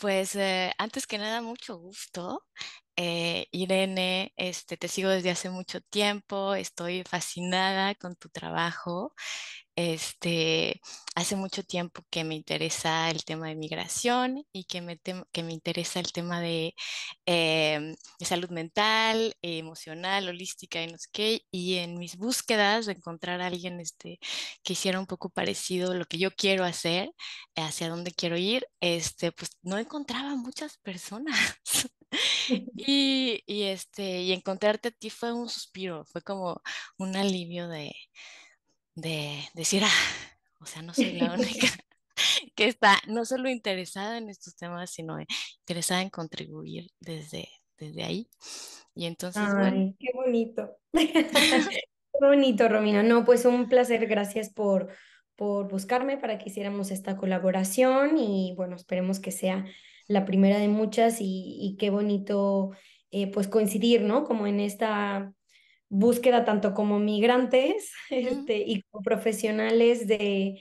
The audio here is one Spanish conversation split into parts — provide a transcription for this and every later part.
Pues eh, antes que nada, mucho gusto. Eh, Irene, este, te sigo desde hace mucho tiempo, estoy fascinada con tu trabajo. Este, hace mucho tiempo que me interesa el tema de migración y que me, interesa el tema em, de, salud mental, emocional, holística y no sé Y en mis búsquedas de encontrar a alguien este, que hiciera un poco parecido lo que yo quiero hacer, hacia dónde quiero ir, este, pues no encontraba muchas personas. y, este, y encontrarte a ti fue un suspiro, fue como un alivio de, de decir, ah, o sea, no soy la única que está no solo interesada en estos temas, sino interesada en contribuir desde, desde ahí. Y entonces, Qué bonito. qué bonito, Romina. No, pues un placer. Gracias por, por buscarme para que hiciéramos esta colaboración y bueno, esperemos que sea la primera de muchas y, qué bonito eh, pues coincidir, ¿no? Como en esta búsqueda tanto como migrantes este, y como profesionales de,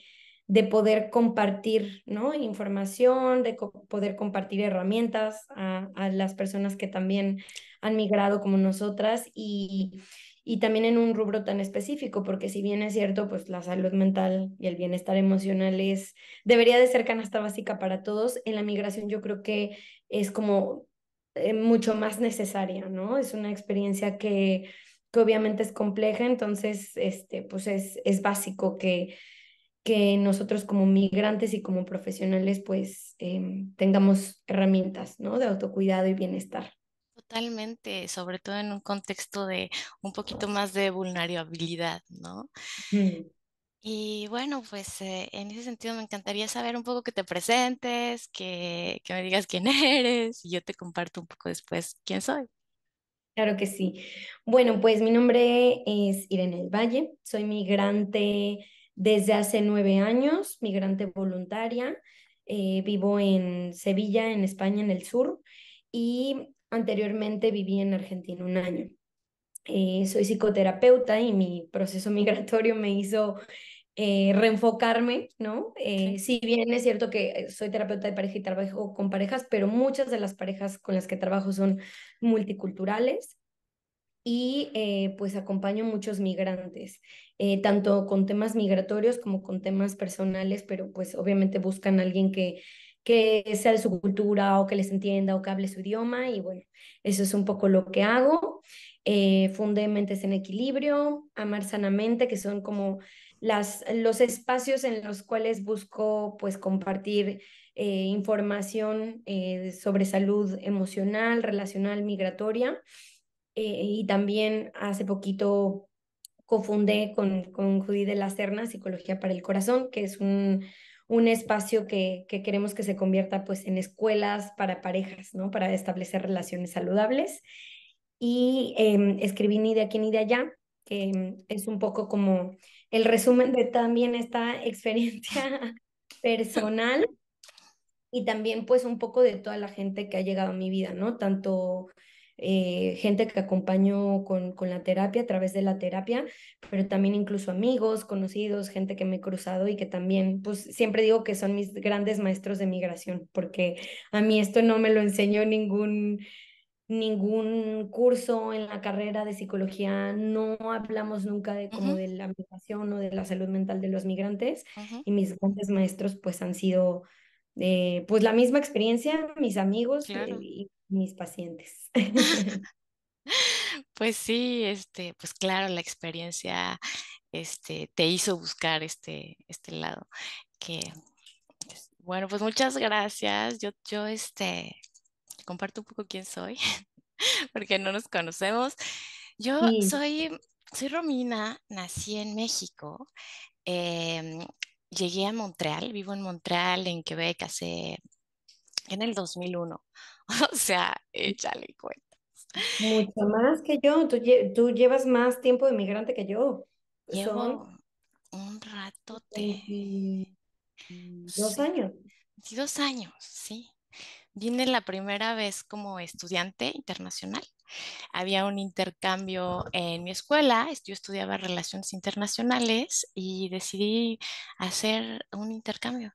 poder compartir ¿no? información, de poder compartir herramientas a, a, las personas que también han migrado como nosotras y, y también en un rubro tan específico, porque si bien es cierto, pues la salud mental y el bienestar emocional es, debería de ser canasta básica para todos, en la migración yo creo que es como eh, mucho más necesaria, ¿no? Es una experiencia que, obviamente es compleja, entonces, este, pues es, es básico que, que nosotros como migrantes y como profesionales, pues em, tengamos herramientas, ¿no? De autocuidado y bienestar. Totalmente, sobre todo en un contexto de un poquito más de vulnerabilidad, ¿no? Y bueno, pues eh, en ese sentido me encantaría saber un poco que te presentes, que, me digas quién eres y yo te comparto un poco después quién soy. Claro que sí. Bueno, pues mi nombre es Irene El Valle, soy migrante desde hace nueve años, migrante voluntaria, eh, vivo en Sevilla, en España, en el sur, y Anteriormente viví en Argentina un año. Eh, soy psicoterapeuta y mi proceso migratorio me hizo eh, reenfocarme, ¿no? Eh, si bien es cierto que soy terapeuta de pareja y trabajo con parejas, pero muchas de las parejas con las que trabajo son multiculturales y pues acompaño muchos migrantes, tanto con temas migratorios como con temas personales, pero pues obviamente buscan a alguien que que sea de su cultura o que les entienda o que hable su idioma. Y bueno, eso es un poco lo que hago. Eh, fundé Mentes en Equilibrio, Amar Sanamente, que son como las, los espacios en los cuales busco pues compartir eh, información eh, sobre salud emocional, relacional, migratoria. Eh, y también hace poquito cofundé con, con Judy de la Serna Psicología para el Corazón, que es un, un espacio que, queremos que se convierta pues en escuelas para parejas, ¿no? Para establecer relaciones saludables. Y em, escribí Ni de aquí ni de allá, que em, es un poco como el resumen de también esta experiencia personal y también pues un poco de toda la gente que ha llegado a mi vida, ¿no? Tanto eh, gente que acompaño con, con la terapia, a través de la terapia, pero también incluso amigos, conocidos, gente que me he cruzado y que también, pues siempre digo que son mis grandes maestros de migración, porque a mí esto no me lo enseñó ningún ningún curso en la carrera de psicología, no hablamos nunca de como de la migración o de la salud mental de los migrantes y mis grandes maestros pues han sido eh, pues la misma experiencia, mis amigos eh, mis pacientes. Pues sí, este, pues claro, la experiencia este, te hizo buscar este, este lado. Que, pues, bueno, pues muchas gracias. Yo, yo este, comparto un poco quién soy, porque no nos conocemos. Yo soy, soy Romina, nací en México. Em, llegué a Montreal, vivo en Montreal, en Quebec, hace en el 2001. O sea, échale cuenta. Mucho más que yo. Tú, llevas más tiempo de migrante que yo. Llevo rato un ratote. Dos años. dos años, sí. Vine la primera vez como estudiante internacional. Había un intercambio en mi escuela, yo estudiaba relaciones internacionales y decidí hacer un intercambio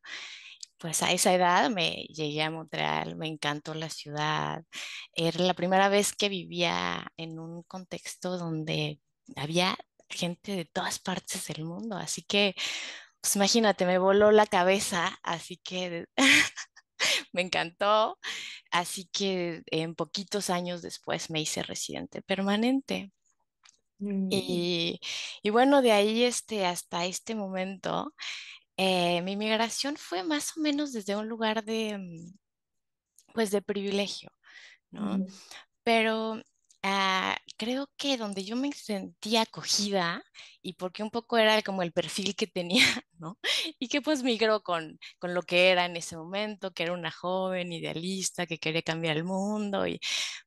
pues a esa edad me llegué a Montreal, me encantó la ciudad. Era la primera vez que vivía en un contexto donde había gente de todas partes del mundo, así que, pues imagínate, me voló la cabeza, así que me encantó, así que en poquitos años después me hice residente permanente. Y, bueno, de ahí este, hasta este momento eh, mi migración fue más o menos desde un lugar de, mm, pues, de privilegio, ¿no? Pero ah, creo que donde yo me sentía acogida y porque un poco era como el perfil que tenía, ¿no? Y que pues migró con, con lo que era en ese momento, que era una joven idealista que quería cambiar el mundo y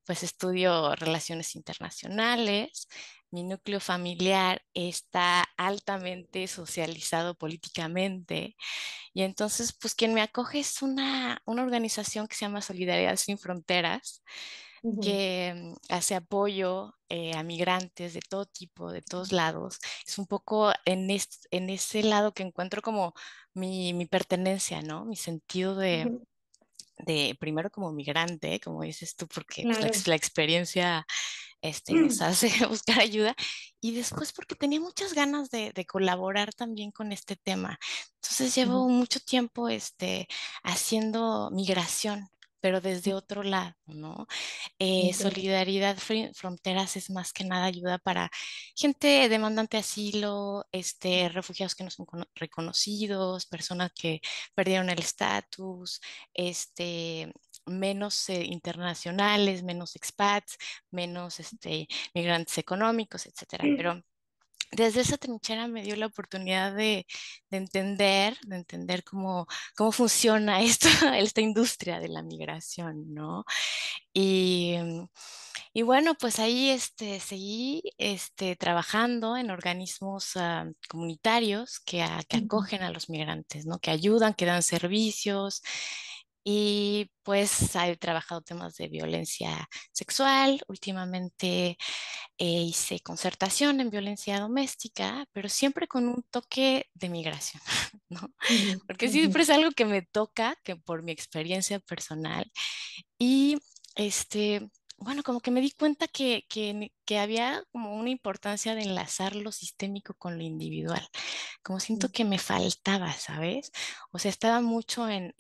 pues estudió relaciones internacionales mi núcleo familiar está altamente socializado políticamente. Y entonces, pues quien me acoge es una, una organización que se llama Solidaridad Sin Fronteras, que mm, hace apoyo eh, a migrantes de todo tipo, de todos lados. Es un poco en, en ese lado que encuentro como mi, mi pertenencia, ¿no? Mi sentido de... de primero como migrante, como dices tú, porque pues, la, la, experiencia este, mm. nos hace buscar ayuda y después porque tenía muchas ganas de, colaborar también con este tema. Entonces llevo mucho tiempo este, haciendo migración pero desde mm. otro lado, ¿no? Eh, solidaridad Fronteras es más que nada ayuda para gente demandante asilo, este, mm. refugiados que no son reconocidos, personas que perdieron el estatus, este, menos eh, internacionales, menos expats, menos este, migrantes económicos, etcétera. Mm. Pero desde esa trinchera me dio la oportunidad de, entender, de entender cómo, cómo funciona esto, esta industria de la migración, ¿no? Y, y bueno, pues ahí este, seguí este, trabajando en organismos ah, comunitarios que, que acogen a los migrantes, ¿no? Que ayudan, que dan servicios y pues he trabajado temas de violencia sexual, últimamente eh, hice concertación en violencia doméstica, pero siempre con un toque de migración, ¿no? Porque siempre es algo que me toca, que por mi experiencia personal. Y este, bueno, como que me di cuenta que, había como una importancia de enlazar lo sistémico con lo individual, como mm. siento que me faltaba, ¿sabes? O sea, estaba mucho en,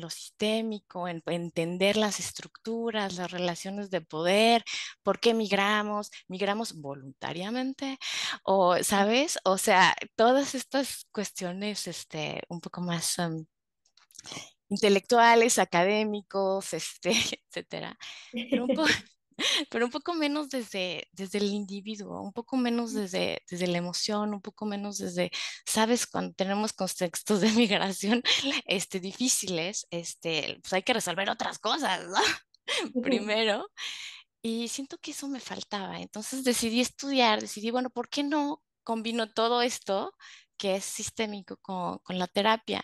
lo sistémico, en, entender las estructuras, las relaciones de poder, por qué migramos, migramos voluntariamente, o, mm. ¿sabes? O sea, todas estas cuestiones este, un poco más... Em, intelectuales, académicos, este, etcétera, pero un, poco menos desde, desde el individuo, un poco menos desde, desde la emoción, un poco menos desde, sabes, cuando tenemos contextos de migración este, difíciles, este, pues hay que resolver otras cosas, ¿no? Primero. Y siento que eso me faltaba. Entonces decidí estudiar, decidí, bueno, ¿por qué no combino todo esto que es sistémico con, la terapia.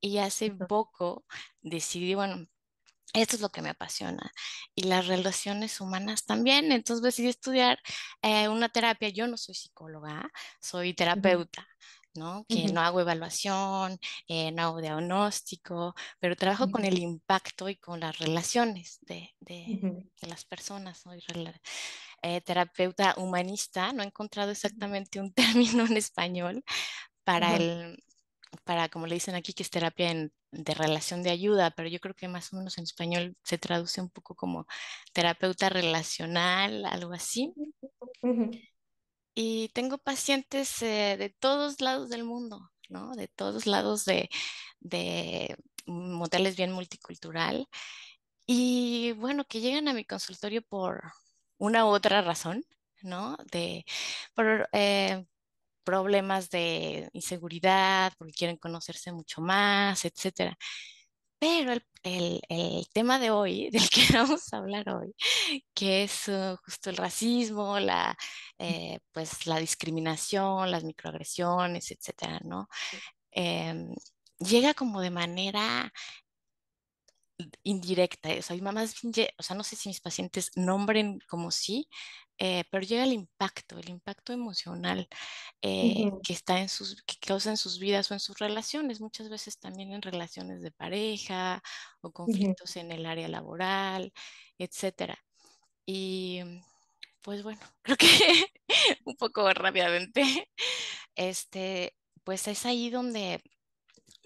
Y hace poco decidí, bueno, esto es lo que me apasiona. Y las relaciones humanas también. Entonces decidí estudiar eh, una terapia. Yo no soy psicóloga, soy terapeuta. ¿no? Que no hago evaluación, eh, no hago diagnóstico, pero trabajo con el impacto y con las relaciones de, las personas. Eh, terapeuta humanista, no he encontrado exactamente un término en español para el para, como le dicen aquí, que es terapia en, de relación de ayuda, pero yo creo que más o menos en español se traduce un poco como terapeuta relacional, algo así. Y tengo pacientes eh, de todos lados del mundo, ¿no? De todos lados de, de bien multicultural. Y bueno, que llegan a mi consultorio por una u otra razón, ¿no? De, por eh, problemas de inseguridad, porque quieren conocerse mucho más, etcétera. Pero el, tema de hoy, del que vamos a hablar hoy, que es uh, justo el racismo, la, eh, pues, la discriminación, las microagresiones, etcétera, ¿no? Em, llega como de manera indirecta eso, sea, más bien, o sea, no sé si mis pacientes nombren como sí, eh, pero llega el impacto, el impacto emocional eh, que está en sus, que causa en sus vidas o en sus relaciones, muchas veces también en relaciones de pareja o conflictos en el área laboral, etcétera. Y pues bueno, creo que un poco rápidamente, este, pues es ahí donde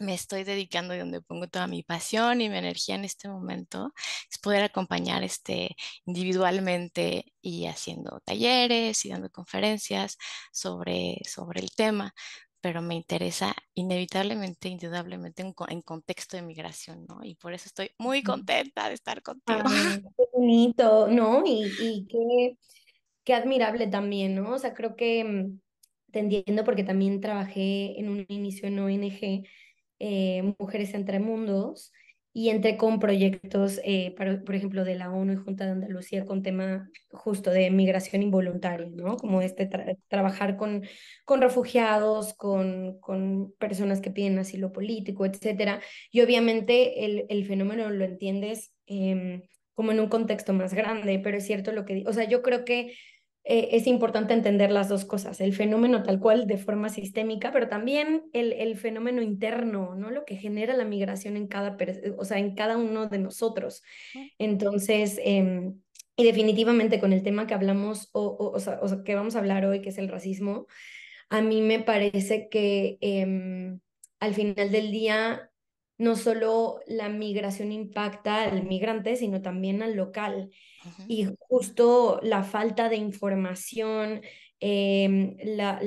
me estoy dedicando y donde pongo toda mi pasión y mi energía en este momento, es poder acompañar este, individualmente y haciendo talleres y dando conferencias sobre, sobre el tema, pero me interesa inevitablemente, indudablemente en, contexto de migración, ¿no? Y por eso estoy muy mm. contenta de estar ah, contigo. qué bonito, ¿no? Y, y qué, qué admirable también, ¿no? O sea, creo que mm, te entiendo porque también trabajé en un inicio en ONG eh, Mujeres entre Mundos y entre con proyectos, eh, por ejemplo, de la ONU y Junta de Andalucía con tema justo de migración involuntaria, ¿no? Como este trabajar con, con refugiados, con, con personas que piden asilo político, etcétera. Y obviamente el, fenómeno lo entiendes em, como en un contexto más grande, pero es cierto lo que, o sea, yo creo que eh, es importante entender las dos cosas, el fenómeno tal cual de forma sistémica, pero también el, fenómeno interno, ¿no? Lo que genera la migración en cada, eh, o sea, en cada uno de nosotros. Entonces, em, y definitivamente con el tema que hablamos, o, sea, que vamos a hablar hoy, que es el racismo, a mí me parece que em, al final del día no solo la migración impacta al migrante, sino también al local. Y justo la falta de información, em,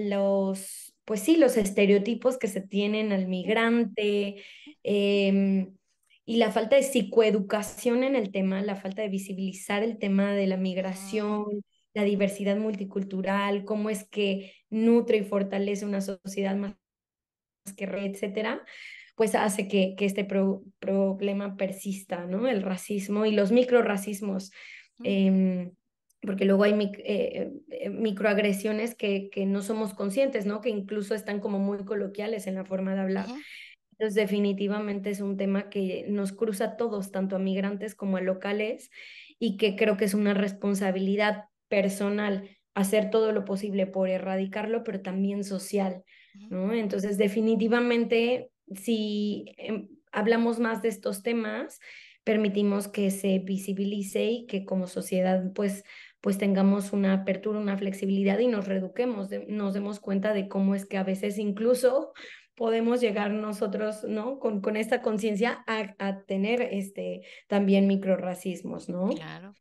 los, pues sí, los estereotipos que se tienen al migrante em, y la falta de psicoeducación en el tema, la falta de visibilizar el tema de la ah. migración. la diversidad multicultural, cómo es que nutre y fortalece una sociedad más que red, etcétera pues hace que, que este problema persista, ¿no? El racismo y los microracismos. racismos em, porque luego hay eh, eh, microagresiones que, que, no somos conscientes, ¿no? Que incluso están como muy coloquiales en la forma de hablar. Entonces, definitivamente es un tema que nos cruza a todos, tanto a migrantes como a locales, y que creo que es una responsabilidad personal hacer todo lo posible por erradicarlo, pero también social, ¿no? Entonces, definitivamente si em, hablamos más de estos temas, permitimos que se visibilice y que como sociedad pues, pues tengamos una apertura, una flexibilidad y nos reduquemos, nos demos cuenta de cómo es que a veces incluso podemos llegar nosotros, ¿no? Con, esta conciencia a, tener este, también microracismos, ¿no? Claro.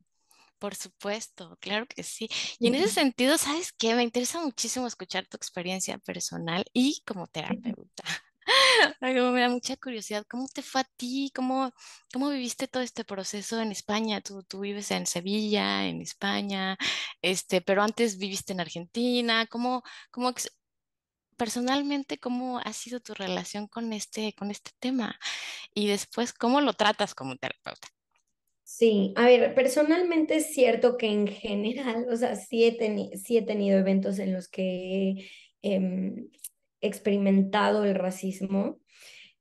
Por supuesto, claro que sí. Y en ese sentido, ¿sabes qué? Me interesa muchísimo escuchar tu experiencia personal y como terapeuta. me da mucha curiosidad. ¿Cómo te fue a ti? ¿Cómo, cómo viviste todo este proceso en España? Tú, tú vives en Sevilla, en España, este, pero antes viviste en Argentina. ¿Cómo, cómo personalmente, cómo ha sido tu relación con este, con este tema? Y después, ¿cómo lo tratas como terapeuta? Sí, a ver, personalmente es cierto que en general, o sea, sí he, tenido eventos en los que em, experimentado el racismo.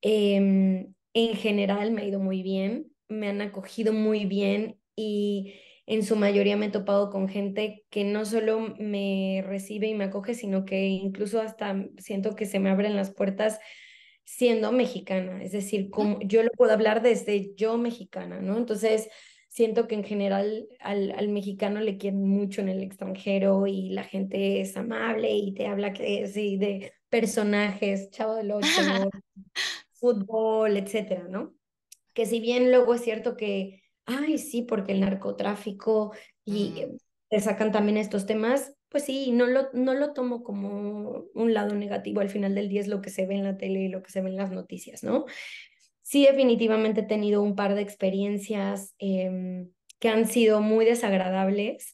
Em, en general me ha ido muy bien, me han acogido muy bien y en su mayoría me he topado con gente que no solo me recibe y me acoge, sino que incluso hasta siento que se me abren las puertas siendo mexicana, es decir, como yo lo puedo hablar desde yo mexicana, ¿no? Entonces, siento que en general al, al, mexicano le quieren mucho en el extranjero y la gente es amable y te habla que sí, de personajes, Chavo del Ocho, fútbol, etcétera, ¿no? Que si bien luego es cierto que, ay, sí, porque el narcotráfico y te sacan también estos temas, pues sí, no lo, no lo tomo como un lado negativo. Al final del día es lo que se ve en la tele y lo que se ve en las noticias, ¿no? Sí, definitivamente he tenido un par de experiencias em, que han sido muy desagradables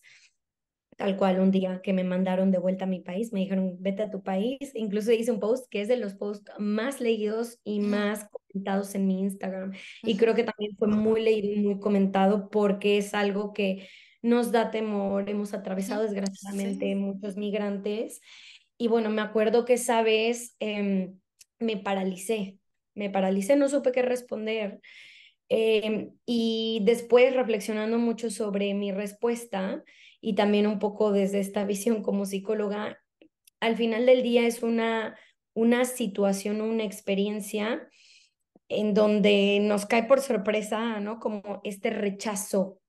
tal cual un día que me mandaron de vuelta a mi país, me dijeron, vete a tu país. Incluso hice un post que es de los posts más leídos y más comentados en mi Instagram. Y creo que también fue muy leído y muy comentado porque es algo que nos da temor. Hemos atravesado desgraciadamente muchos migrantes. Y bueno, me acuerdo que esa vez em, me paralicé, me paralicé, no supe qué responder. Em, y después reflexionando mucho sobre mi respuesta, y también un poco desde esta visión como psicóloga, al final del día es una, una situación, una experiencia en donde nos cae por sorpresa, ¿no? Como este rechazo.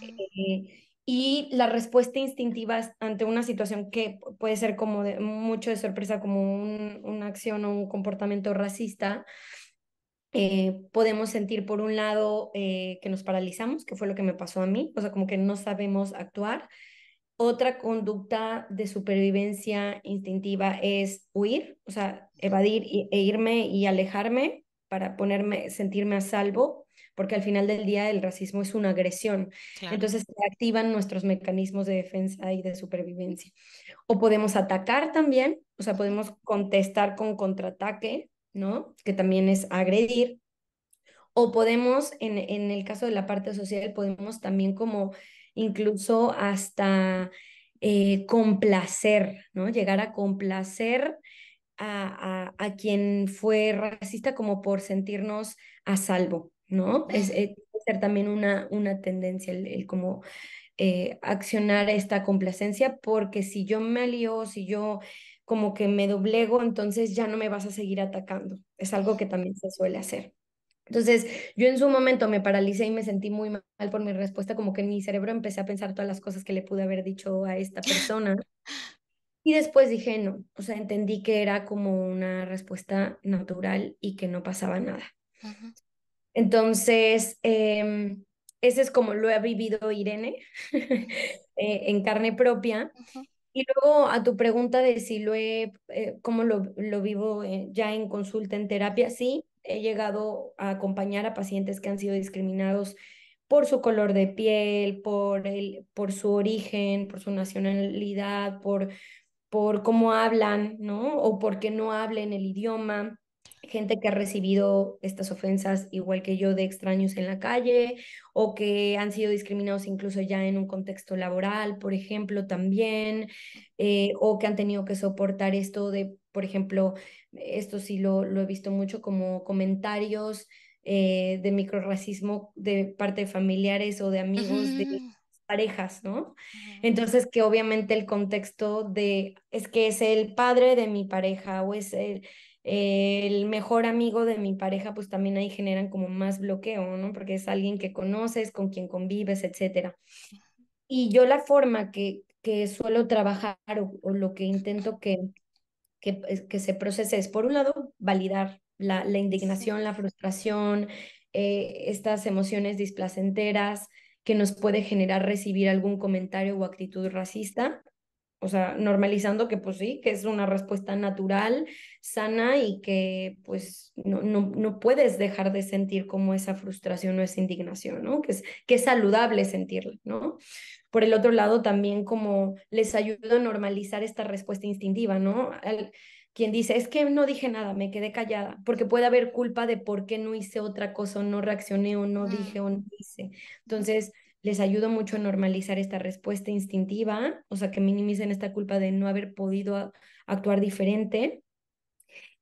Eh, y la respuesta instintiva ante una situación que puede ser como mucho de sorpresa, como una acción o un comportamiento racista, eh, podemos sentir por un lado eh, que nos paralizamos, que fue lo que me pasó a mí, o sea, como que no sabemos actuar. Otra conducta de supervivencia instintiva es huir, o sea, evadir e irme y alejarme para ponerme, sentirme a salvo, porque al final del día el racismo es una agresión. Entonces activan nuestros mecanismos de defensa y de supervivencia. O podemos atacar también, o sea, podemos contestar con contraataque, ¿no? Que también es agredir. O podemos, en, el caso de la parte social, podemos también como incluso hasta eh, complacer, ¿no? Llegar a complacer a, quien fue racista como por sentirnos a salvo, ¿no? Es, eh, ser también una, una tendencia, el, como eh, accionar esta complacencia, porque si yo me alío, si yo como que me doblego, entonces ya no me vas a seguir atacando. Es algo que también se suele hacer. Entonces, yo en su momento me paralicé y me sentí muy mal por mi respuesta, como que en mi cerebro empecé a pensar todas las cosas que le pude haber dicho a esta persona. Y después dije, no, o sea, entendí que era como una respuesta natural y que no pasaba nada. Entonces, em, ese es como lo ha vivido Irene eh, en carne propia. Y luego a tu pregunta de si lo he, eh, cómo lo, vivo eh, ya en consulta, en terapia, sí, he llegado a acompañar a pacientes que han sido discriminados por su color de piel, por, el, por su origen, por su nacionalidad, por, por cómo hablan, ¿no? O porque no hablen el idioma gente que ha recibido estas ofensas igual que yo de extraños en la calle o que han sido discriminados incluso ya en un contexto laboral, por ejemplo, también, eh, o que han tenido que soportar esto de, por ejemplo, esto sí lo, lo he visto mucho como comentarios eh, de microracismo de parte de familiares o de amigos de parejas, ¿no? Entonces, que obviamente el contexto de, es que es el padre de mi pareja o es el, el mejor amigo de mi pareja, pues también ahí generan como más bloqueo, ¿no? Porque es alguien que conoces, con quien convives, etcétera. Y yo la forma que, que suelo trabajar o, lo que intento que, pues, que, se procese es, por un lado, validar la, indignación, la frustración, eh, estas emociones displacenteras que nos puede generar recibir algún comentario o actitud racista o sea, normalizando que pues sí, que es una respuesta natural, sana y que pues no, puedes dejar de sentir como esa frustración o esa indignación, ¿no? Que es, que es saludable sentirlo, ¿no? Por el otro lado, también como les ayuda a normalizar esta respuesta instintiva, ¿no? Al, quien dice, es que no dije nada, me quedé callada, porque puede haber culpa de por qué no hice otra cosa, o no reaccioné, o no mm. dije, o no hice. Entonces, les ayudo mucho a normalizar esta respuesta instintiva, o sea, que minimicen esta culpa de no haber podido actuar diferente.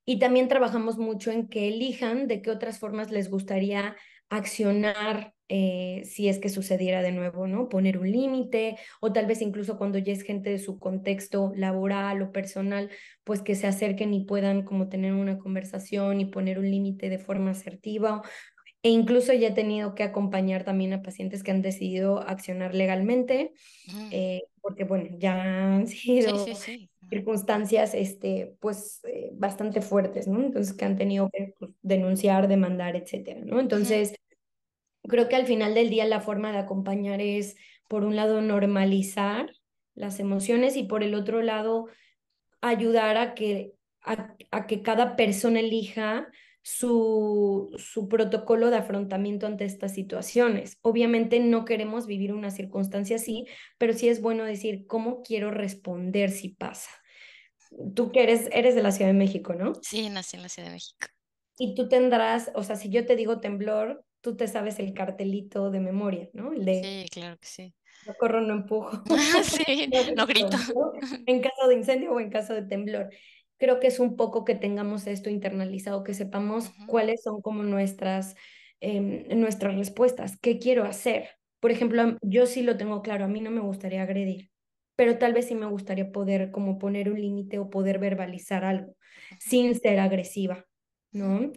Y también trabajamos mucho en que elijan de qué otras formas les gustaría accionar eh, si es que sucediera de nuevo, ¿no? Poner un límite o tal vez incluso cuando ya es gente de su contexto laboral o personal, pues que se acerquen y puedan como tener una conversación y poner un límite de forma asertiva e incluso ya he tenido que acompañar también a pacientes que han decidido accionar legalmente, mm. eh, porque bueno, ya han sido circunstancias este, pues eh, bastante fuertes, ¿no? Entonces que han tenido que pues, denunciar, demandar, etcétera, ¿no? Entonces, creo que al final del día la forma de acompañar es, por un lado, normalizar las emociones y por el otro lado, ayudar a que, a que cada persona elija su, su protocolo de afrontamiento ante estas situaciones. Obviamente no queremos vivir una circunstancia así, pero sí es bueno decir cómo quiero responder si pasa. Tú que eres, eres de la Ciudad de México, ¿no? Sí, nací en la Ciudad de México. Y tú tendrás, o sea, si yo te digo temblor, tú te sabes el cartelito de memoria, ¿no? El de, sí, claro que sí. No corro, no empujo. sí, no grito. En caso de incendio o en caso de temblor creo que es un poco que tengamos esto internalizado, que sepamos cuáles son como nuestras, em, nuestras respuestas, qué quiero hacer. Por ejemplo, yo sí lo tengo claro, a mí no me gustaría agredir, pero tal vez sí me gustaría poder como poner un límite o poder verbalizar algo sin ser agresiva, ¿no?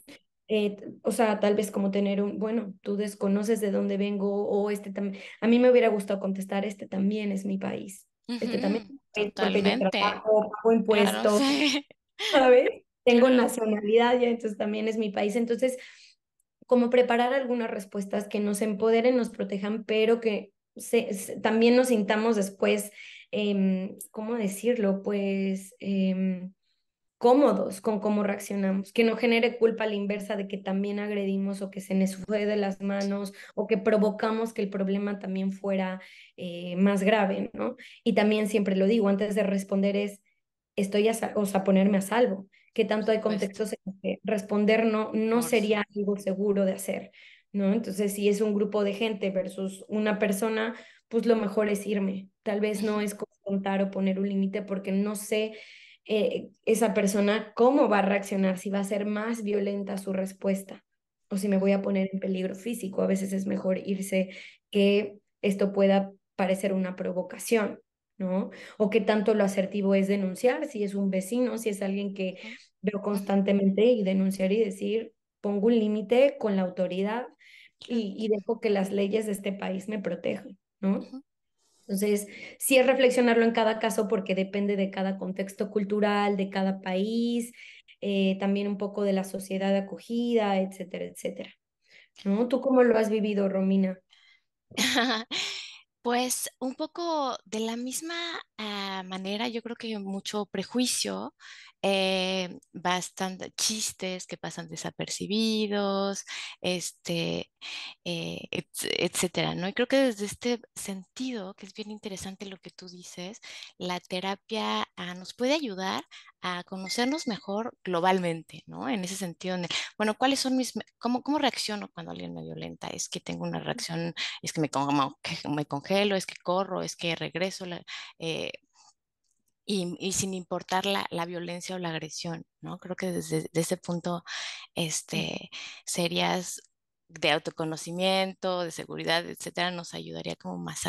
Eh, o sea, tal vez como tener un, bueno, tú desconoces de dónde vengo o este también, a mí me hubiera gustado contestar, este también es mi país, este, también ¿sabes? Tengo nacionalidad ya, entonces también es mi país. Entonces, como preparar algunas respuestas que nos empoderen, nos protejan, pero que también nos sintamos después, em, ¿cómo decirlo? Pues... Em, cómodos con cómo reaccionamos, que no genere culpa a la inversa de que también agredimos o que se nos fue de las manos o que provocamos que el problema también fuera eh, más grave, ¿no? Y también siempre lo digo, antes de responder es, estoy a, o sea, ponerme a salvo, que tanto hay contextos en que responder no, no sería algo seguro de hacer, ¿no? Entonces, si es un grupo de gente versus una persona, pues lo mejor es irme. Tal vez no es confrontar o poner un límite porque no sé eh, esa persona cómo va a reaccionar, si va a ser más violenta su respuesta o si me voy a poner en peligro físico. A veces es mejor irse que esto pueda parecer una provocación, ¿no? O qué tanto lo asertivo es denunciar, si es un vecino, si es alguien que veo constantemente y denunciar y decir, pongo un límite con la autoridad y, dejo que las leyes de este país me protejan, ¿no? Entonces, sí es reflexionarlo en cada caso porque depende de cada contexto cultural, de cada país, eh, también un poco de la sociedad acogida, etcétera, etcétera. ¿Tú cómo lo has vivido, Romina? Pues un poco de la misma ah, manera, yo creo que mucho prejuicio eh, chistes que pasan desapercibidos, este, eh, etcétera, ¿no? Y creo que desde este sentido, que es bien interesante lo que tú dices, la terapia ah, nos puede ayudar a conocernos mejor globalmente, ¿no? En ese sentido, bueno, ¿cuáles son mis, cómo, cómo reacciono cuando alguien me violenta? ¿Es que tengo una reacción, es que me, congelo, es que corro, es que regreso? eh, y, sin importar la, violencia o la agresión, ¿no? Creo que desde, ese punto este, de autoconocimiento, de seguridad, etcétera, nos ayudaría como más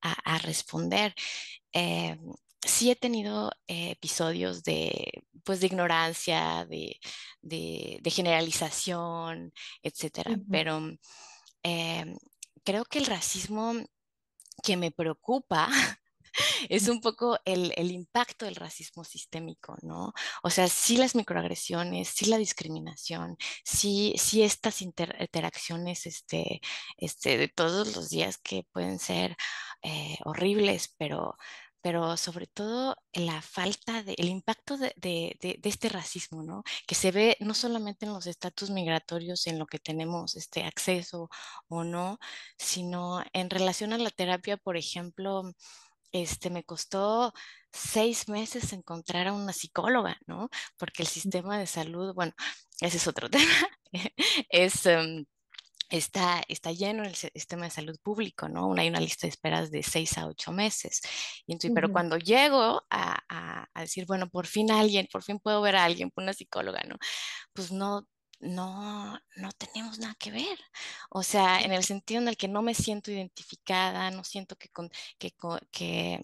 a, responder. Eh, sí he tenido eh, episodios de, pues, de ignorancia, de, generalización, etcétera, pero em, creo que el racismo que me preocupa es un poco el, el, impacto del racismo sistémico, ¿no? O sea, sí las microagresiones, sí la discriminación, sí, estas interacciones este, este, de todos los días que pueden ser eh, horribles, pero pero sobre todo la falta de, el impacto de, de, de, este racismo, ¿no? Que se ve no solamente en los estatus migratorios, en lo que tenemos este acceso o no, sino en relación a la terapia, por ejemplo, este, me costó seis meses encontrar a una psicóloga, ¿no? Porque el mm. sistema de salud, bueno, ese es otro tema, es... Em, está, está, lleno el sistema de salud público, ¿no? Hay una lista de esperas de seis a ocho meses. Y Pero cuando llego a, a, a, decir, bueno, por fin alguien, por fin puedo ver a alguien, una psicóloga, ¿no? Pues no, no, no tenemos nada que ver. O sea, en el sentido en el que no me siento identificada, no siento que, que,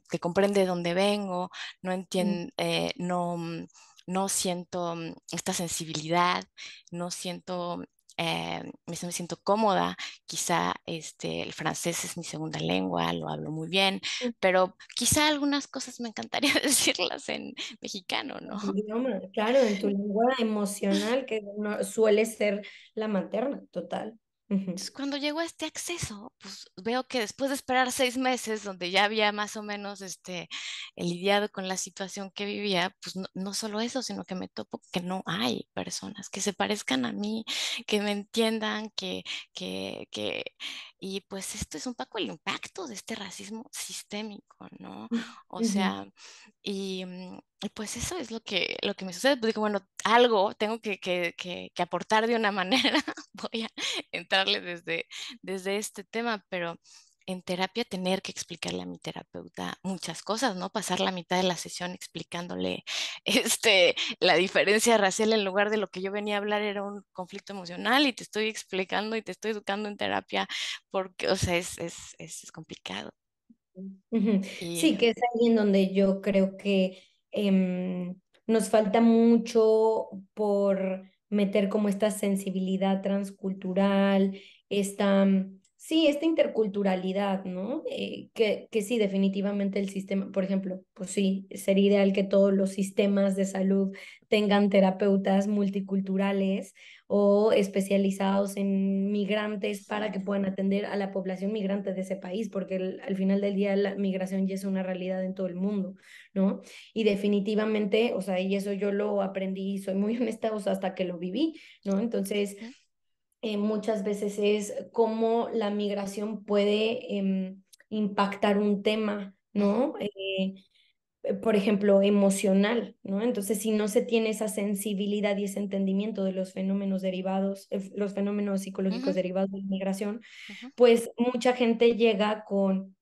que, comprende de dónde vengo, no mm. eh, no, mm, no siento mm, esta sensibilidad, no siento eh, me siento cómoda, quizá este, el francés es mi segunda lengua, lo hablo muy bien, mm. pero quizá algunas cosas me encantaría decirlas en mexicano, ¿no? claro, en tu lengua emocional, que suele ser la materna, total. Entonces, cuando llegó a este acceso, pues veo que después de esperar seis meses, donde ya había más o menos este, lidiado con la situación que vivía, pues no, solo eso, sino que me topo que no hay personas que se parezcan a mí, que me entiendan, que, que, que... y pues esto es un poco el impacto de este racismo sistémico, ¿no? O sea, y mm, pues eso es lo que, lo que me sucede. Pues digo, bueno, algo tengo que, que, que, aportar de una manera. Voy a entrarle desde, desde este tema, pero en terapia tener que explicarle a mi terapeuta muchas cosas, ¿no? Pasar la mitad de la sesión explicándole este, la diferencia racial en lugar de lo que yo venía a hablar era un conflicto emocional y te estoy explicando y te estoy educando en terapia porque, o sea, es, es, es, complicado. Sí, que es ahí en donde yo creo que Em, nos falta mucho por meter como esta sensibilidad transcultural, esta Sí, esta interculturalidad, ¿no? Eh, que, que sí, definitivamente el sistema, por ejemplo, pues sí, sería ideal que todos los sistemas de salud tengan terapeutas multiculturales o especializados en migrantes para que puedan atender a la población migrante de ese país, porque al final del día la migración ya es una realidad en todo el mundo, ¿no? Y definitivamente, o sea, y eso yo lo aprendí, soy muy honesta, o sea, hasta que lo viví, ¿no? Entonces... Eh, muchas veces es cómo la migración puede em, impactar un tema, ¿no? Eh, eh, por ejemplo, emocional, ¿no? Entonces, si no se tiene esa sensibilidad y ese entendimiento de los fenómenos derivados, los fenómenos psicológicos derivados de la migración, pues mucha gente llega con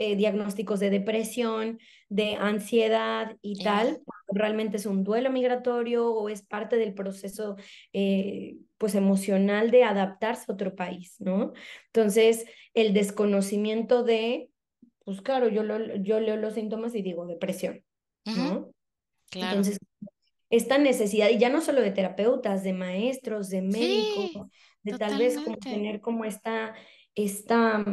eh, diagnósticos de depresión, de ansiedad y tal, realmente es un duelo migratorio o es parte del proceso eh, pues emocional de adaptarse a otro país, ¿no? Entonces, el desconocimiento de, pues claro, yo, yo leo los síntomas y digo depresión, ¿no? Entonces, esta necesidad, y ya no solo de terapeutas, de maestros, de médicos, de tal vez tener como esta, esta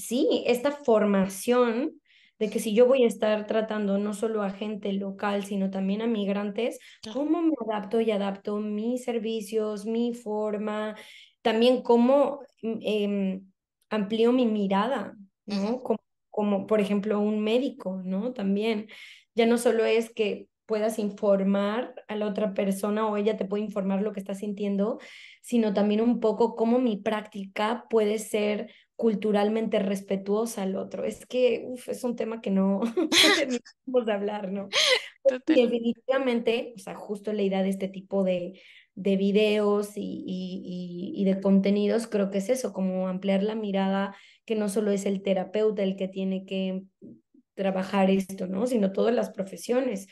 sí, esta formación de que si yo voy a estar tratando no solo a gente local, sino también a migrantes, ¿cómo me adapto y adapto mis servicios, mi forma? También cómo mm, em, amplío mi mirada, Como, como, por ejemplo un médico, ¿no? También, ya no solo es que puedas informar a la otra persona o ella te puede informar lo que está sintiendo, sino también un poco cómo mi práctica puede ser culturalmente respetuosa al otro. Es que uf, es un tema que no podemos hablar, ¿no? Y definitivamente, o sea, justo la idea de este tipo de, videos y, de contenidos, creo que es eso, como ampliar la mirada, que no solo es el terapeuta el que tiene que trabajar esto, ¿no? Sino todas las profesiones.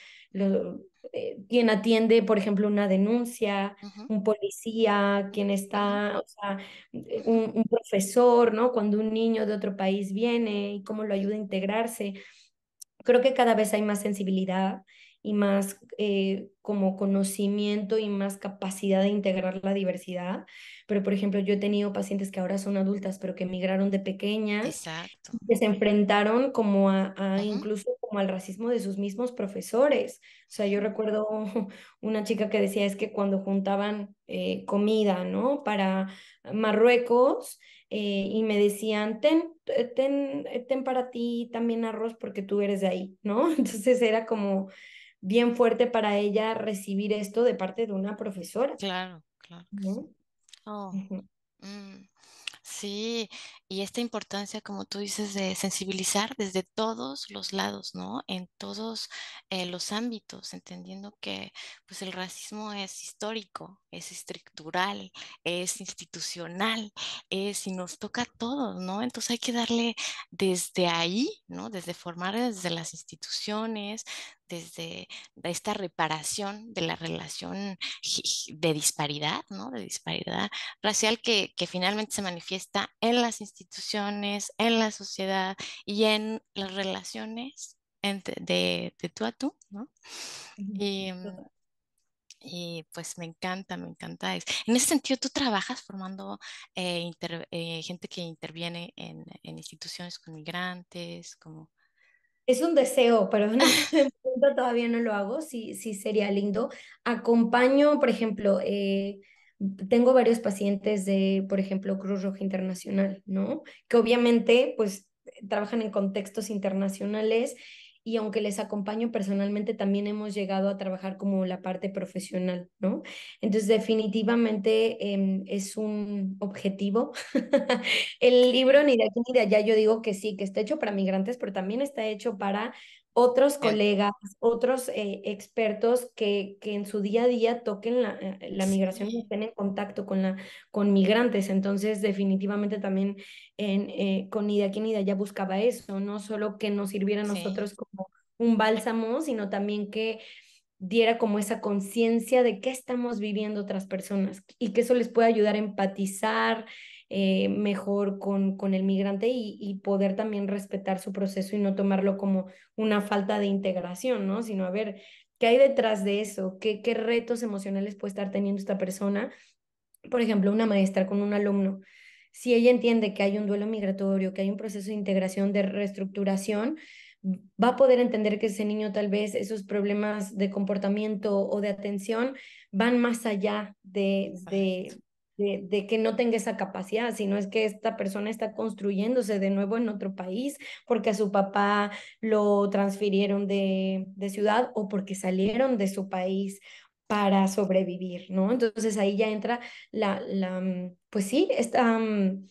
Eh, quien atiende, por ejemplo, una denuncia, un policía, quien está, eh, un, profesor, ¿no? Cuando un niño de otro país viene y cómo lo ayuda a integrarse. Creo que cada vez hay más sensibilidad y más eh, como conocimiento y más capacidad de integrar la diversidad. Pero, por ejemplo, yo he tenido pacientes que ahora son adultas, pero que emigraron de pequeñas, Exacto. que se enfrentaron como a, incluso como al racismo de sus mismos profesores. O sea, yo recuerdo una chica que decía es que cuando juntaban eh, comida, ¿no? Para Marruecos, eh, y me decían, ten, eh, ten, ten para ti también arroz porque tú eres de ahí, ¿no? Entonces era como bien fuerte para ella recibir esto de parte de una profesora. Claro, claro. ¿no? Mm, sí, y esta importancia, como tú dices, de sensibilizar desde todos los lados, ¿no? En todos eh, los ámbitos, entendiendo que pues el racismo es histórico, es estructural, es institucional, es y nos toca a todos, ¿no? Entonces hay que darle desde ahí, ¿no? Desde formar desde las instituciones, desde esta reparación de la relación de disparidad, ¿no? De disparidad racial que, finalmente se manifiesta en las instituciones, en la sociedad y en las relaciones de, de, tú a tú, ¿no? Y, y pues me encanta, me encanta. En ese sentido, tú trabajas formando eh, eh, gente que interviene en, en, instituciones con migrantes, como... Es un deseo, pero todavía no lo hago, sí, sí sería lindo. Acompaño, por ejemplo, eh, tengo varios pacientes de, por ejemplo, Cruz Roja Internacional, ¿no? Que obviamente, pues, trabajan en contextos internacionales y aunque les acompaño personalmente, también hemos llegado a trabajar como la parte profesional, ¿no? Entonces, definitivamente em, es un objetivo. el libro ni de aquí ni de allá, yo digo que sí, que está hecho para migrantes, pero también está hecho para otros colegas, otros eh, expertos que, que, en su día a día toquen la, eh, migración y estén en contacto con, la, con migrantes. Entonces, definitivamente también eh, con Nida, aquí ni buscaba eso, no solo que nos sirviera a nosotros como un bálsamo, sino también que diera como esa conciencia de qué estamos viviendo otras personas y que eso les pueda ayudar a empatizar, eh, mejor con, con el migrante y, poder también respetar su proceso y no tomarlo como una falta de integración, ¿no? Sino a ver, ¿qué hay detrás de eso? ¿Qué, qué retos emocionales puede estar teniendo esta persona? Por ejemplo, una maestra con un alumno si ella entiende que hay un duelo migratorio, que hay un proceso de integración, de reestructuración, va a poder entender que ese niño tal vez esos problemas de comportamiento o de atención van más allá de, de, que no tenga esa capacidad, sino es que esta persona está construyéndose de nuevo en otro país porque a su papá lo transfirieron de, de ciudad o porque salieron de su país para sobrevivir, ¿no? Entonces ahí ya entra la, la mm, pues sí, esta mm,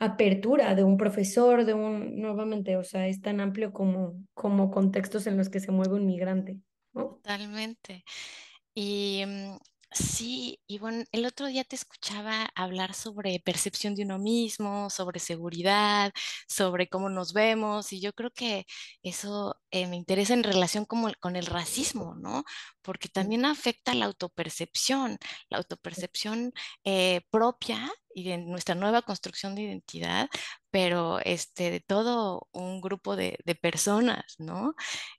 apertura de un profesor, de un, nuevamente, o sea, es tan amplio como, como contextos en los que se mueve un migrante. ¿no? Totalmente. Y mm, Sí, y bueno, el otro día te escuchaba hablar sobre percepción de uno mismo, sobre seguridad, sobre cómo nos vemos, y yo creo que eso eh, me interesa en relación como con el racismo, ¿no? Porque también afecta la autopercepción, la autopercepción eh, propia y de nuestra nueva construcción de identidad, pero este, de todo un grupo de, personas, ¿no?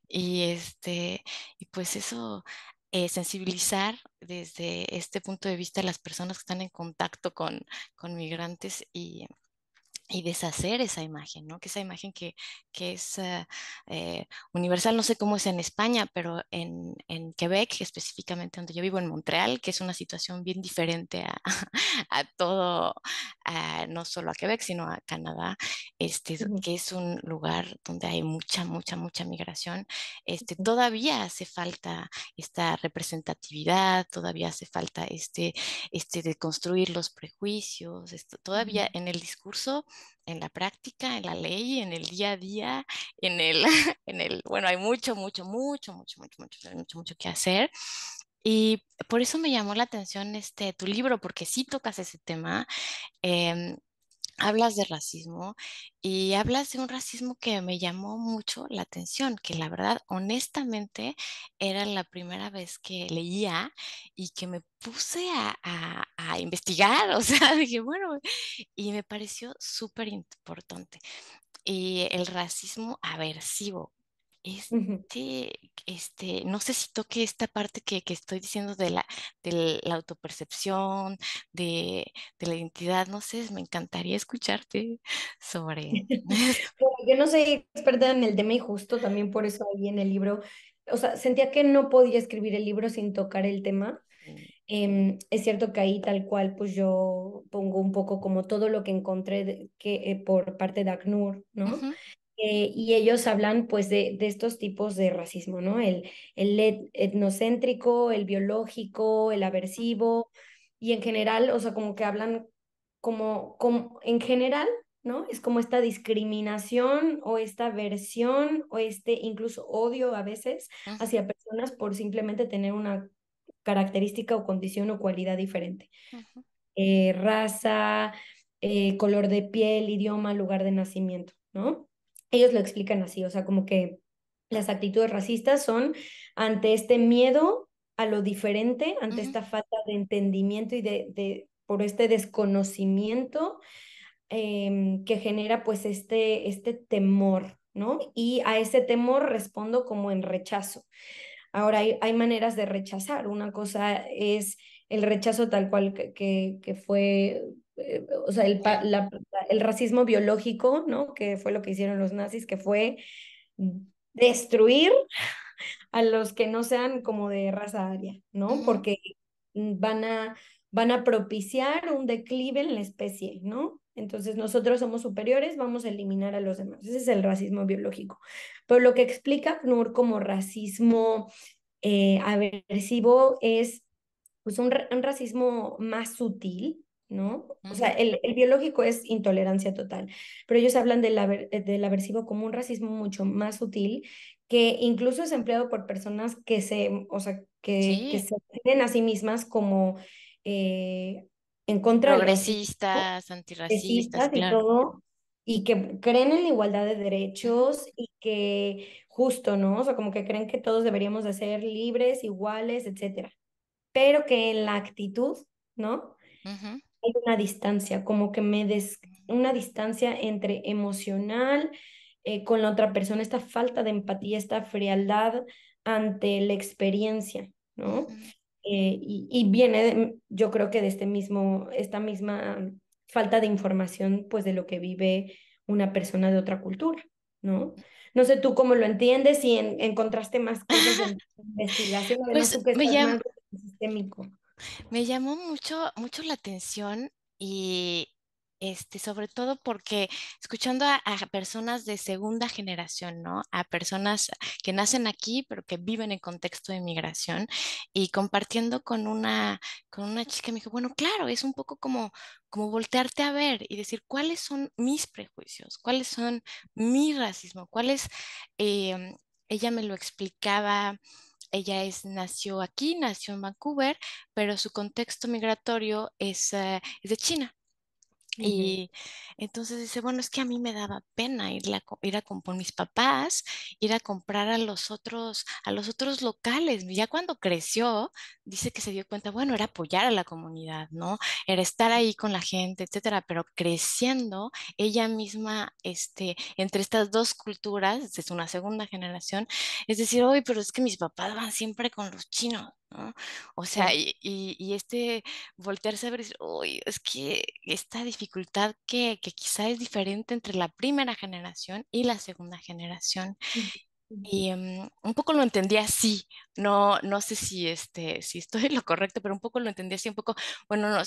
Y, este, y pues eso eh, sensibilizar desde este punto de vista a las personas que están en contacto con, con migrantes y, y deshacer esa imagen, Que esa imagen que, es eh, eh, universal, no sé cómo es en España, pero en, en, Quebec, específicamente donde yo vivo, en Montreal, que es una situación bien diferente a, a todo, no solo a Quebec, sino a Canadá, este, que es un lugar donde hay mucha, mucha, mucha migración. Este, todavía hace falta esta representatividad, todavía hace falta este, este de construir los prejuicios, todavía en el discurso en la práctica, en la ley, en el día a día, en el, en el bueno, hay mucho, mucho, mucho, mucho, mucho, mucho, mucho, mucho que hacer. Y por eso me llamó la atención este, tu libro, porque sí tocas ese tema. Eh, hablas de racismo y hablas de un racismo que me llamó mucho la atención, que la verdad, honestamente, era la primera vez que leía y que me puse a, investigar, o sea, dije, bueno, y me pareció súper importante. Y el racismo aversivo, este, este, no sé si toque esta parte que, que estoy diciendo de la, de la autopercepción, de, de, la identidad, no sé, me encantaría escucharte sobre... yo no soy experta en el tema y justo también por eso ahí en el libro, o sea, sentía que no podía escribir el libro sin tocar el tema. Em, es cierto que ahí tal cual pues yo pongo un poco como todo lo que encontré que, eh, por parte de ACNUR, ¿no? Eh, y ellos hablan pues de, estos tipos de racismo, ¿no? El, etnocéntrico, el biológico, el aversivo y en general, o sea, como que hablan como, como en general, ¿no? Es como esta discriminación o esta aversión o este incluso odio a veces hacia personas por simplemente tener una característica o condición o cualidad diferente. Eh, raza, eh, color de piel, idioma, lugar de nacimiento, ¿no? ellos lo explican así, o sea, como que las actitudes racistas son ante este miedo a lo diferente, ante esta falta de entendimiento y de, por este desconocimiento em, que genera pues este, este temor, ¿no? Y a ese temor respondo como en rechazo. Ahora, hay, maneras de rechazar. Una cosa es el rechazo tal cual que, que fue eh, o sea, el, racismo biológico, ¿no? Que fue lo que hicieron los nazis, que fue destruir a los que no sean como de raza aria, ¿no? Porque van a, van a propiciar un declive en la especie, ¿no? Entonces nosotros somos superiores, vamos a eliminar a los demás. Ese es el racismo biológico. Pero lo que explica Knur como racismo agresivo eh, aversivo es pues, un, un racismo más sutil, ¿no? O sea, el, biológico es intolerancia total, pero ellos hablan del, eh, del aversivo como un racismo mucho más sutil que incluso es empleado por personas que se, o sea, que, se tienen a sí mismas como eh, en contra progresistas, de antirracistas, y todo, y que creen en la igualdad de derechos y que justo, ¿no? O sea, como que creen que todos deberíamos de ser libres, iguales, etcétera. Pero que en la actitud, ¿no? hay una distancia, como que me des, una distancia entre emocional eh, con la otra persona, esta falta de empatía, esta frialdad ante la experiencia, ¿no? Eh, y, y, viene, yo creo que de este mismo, esta misma falta de información, pues de lo que vive una persona de otra cultura, ¿no? No sé tú cómo lo entiendes y en, encontraste más cosas pues, más sistémico. Me llamó mucho, mucho la atención y este, sobre todo porque escuchando a, personas de segunda generación, ¿no? A personas que nacen aquí, pero que viven en contexto de migración y compartiendo con una, con una chica, me dijo, bueno, claro, es un poco como, como voltearte a ver y decir cuáles son mis prejuicios, cuáles son mi racismo, cuáles, em, ella me lo explicaba ella es, nació aquí, nació en Vancouver, pero su contexto migratorio es, eh, es de China. Y entonces dice, bueno, es que a mí me daba pena ir a, ir con mis papás, ir a comprar a los otros, a los otros locales. Ya cuando creció, dice que se dio cuenta, bueno, era apoyar a la comunidad, ¿no? Era estar ahí con la gente, etcétera. Pero creciendo, ella misma, este, entre estas dos culturas, es una segunda generación, es decir, hoy, pero es que mis papás van siempre con los chinos o sea, y, este voltearse a ver, es que esta dificultad que, quizá es diferente entre la primera generación y la segunda generación. Y mm, un poco lo entendí así, no, no sé si, este, si estoy lo correcto, pero un poco lo entendí así, un poco, bueno, no,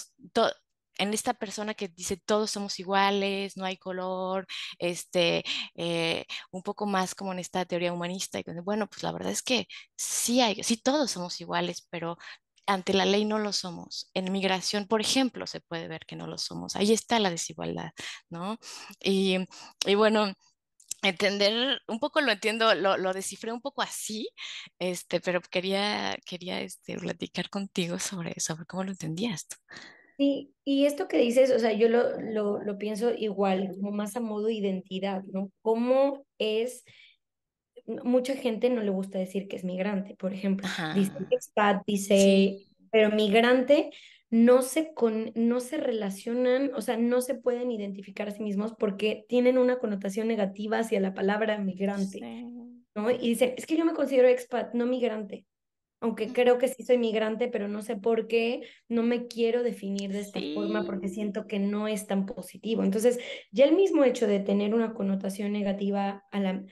en esta persona que dice todos somos iguales, no hay color, este, eh, un poco más como en esta teoría humanista, y bueno, pues la verdad es que sí hay, sí todos somos iguales, pero ante la ley no lo somos. En migración, por ejemplo, se puede ver que no lo somos. Ahí está la desigualdad, ¿no? Y, y bueno, entender, un poco lo entiendo, lo, lo, descifré un poco así, este, pero quería, quería este, platicar contigo sobre, sobre cómo lo entendías tú. Sí, y esto que dices, o sea, yo lo, pienso igual, como más a modo de identidad, ¿no? ¿Cómo es mucha gente no le gusta decir que es migrante, por ejemplo. Dice expat, dice, pero migrante no se, con, no se relacionan, o sea, no se pueden identificar a sí mismos porque tienen una connotación negativa hacia la palabra migrante. ¿no? Y dicen, es que yo me considero expat, no migrante aunque creo que sí soy migrante, pero no sé por qué no me quiero definir de esta forma porque siento que no es tan positivo. Entonces, ya el mismo hecho de tener una connotación negativa a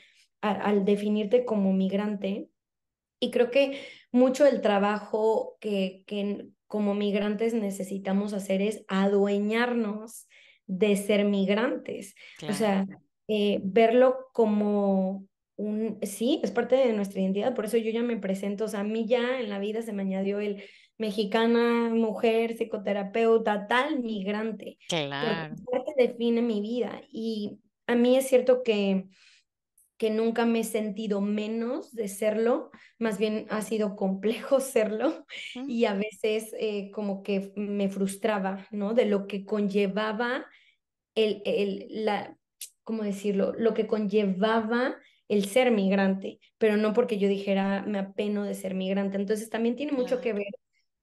al definirte como migrante, y creo que mucho el trabajo que, que como migrantes necesitamos hacer es adueñarnos de ser migrantes, o sea, eh, verlo como sí, es parte de nuestra identidad, por eso yo ya me presento, o sea, a mí ya en la vida se me añadió el mexicana, mujer, psicoterapeuta, tal, migrante. Claro. Parte define mi vida y a mí es cierto que que nunca me he sentido menos de serlo, más bien ha sido complejo serlo y a veces eh, como que me frustraba, ¿no? De lo que conllevaba el, el la, ¿cómo decirlo? Lo que conllevaba el ser migrante, pero no porque yo dijera me apeno de ser migrante. Entonces también tiene mucho que ver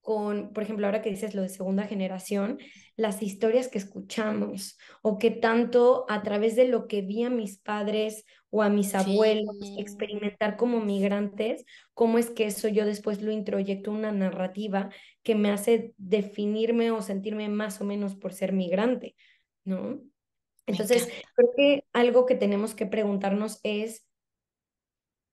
con, por ejemplo, ahora que dices lo de segunda generación, las historias que escuchamos o que tanto a través de lo que vi a mis padres o a mis abuelos experimentar como migrantes, cómo es que eso yo después lo introyecto una narrativa que me hace definirme o sentirme más o menos por ser migrante, ¿no? Entonces, creo que algo que tenemos que preguntarnos es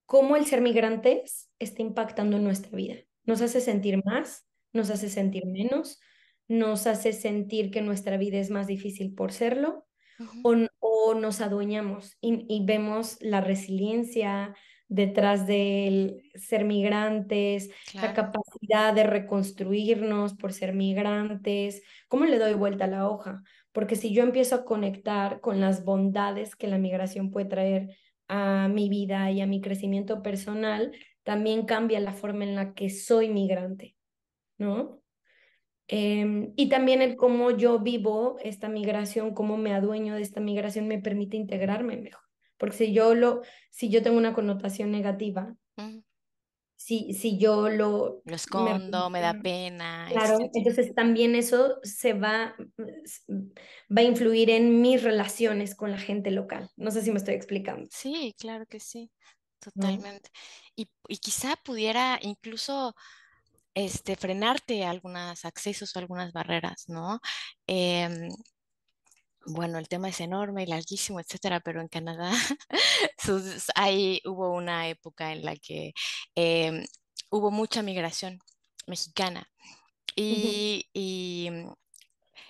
cómo el ser migrantes está impactando en nuestra vida. Nos hace sentir más, nos hace sentir menos, nos hace sentir que nuestra vida es más difícil por serlo, o, nos adueñamos y, vemos la resiliencia detrás del ser migrantes, la capacidad de reconstruirnos por ser migrantes, cómo le doy vuelta a la hoja, porque si yo empiezo a conectar con las bondades que la migración puede traer a mi vida y a mi crecimiento personal, también cambia la forma en la que soy migrante, ¿no? Em, y también el cómo yo vivo esta migración, cómo me adueño de esta migración, me permite integrarme mejor. Porque si yo, lo, si yo tengo una connotación negativa, si, yo lo... Lo escondo, me, da pena. Claro, entonces también eso se va, va a influir en mis relaciones con la gente local. No sé si me estoy explicando. Sí, claro que sí, totalmente. Y, quizá pudiera incluso este, frenarte algunos accesos o algunas barreras, ¿no? Em, bueno, el tema es enorme, y larguísimo, etcétera, pero en Canadá ahí hubo una época en la que em, hubo mucha migración mexicana y, mm,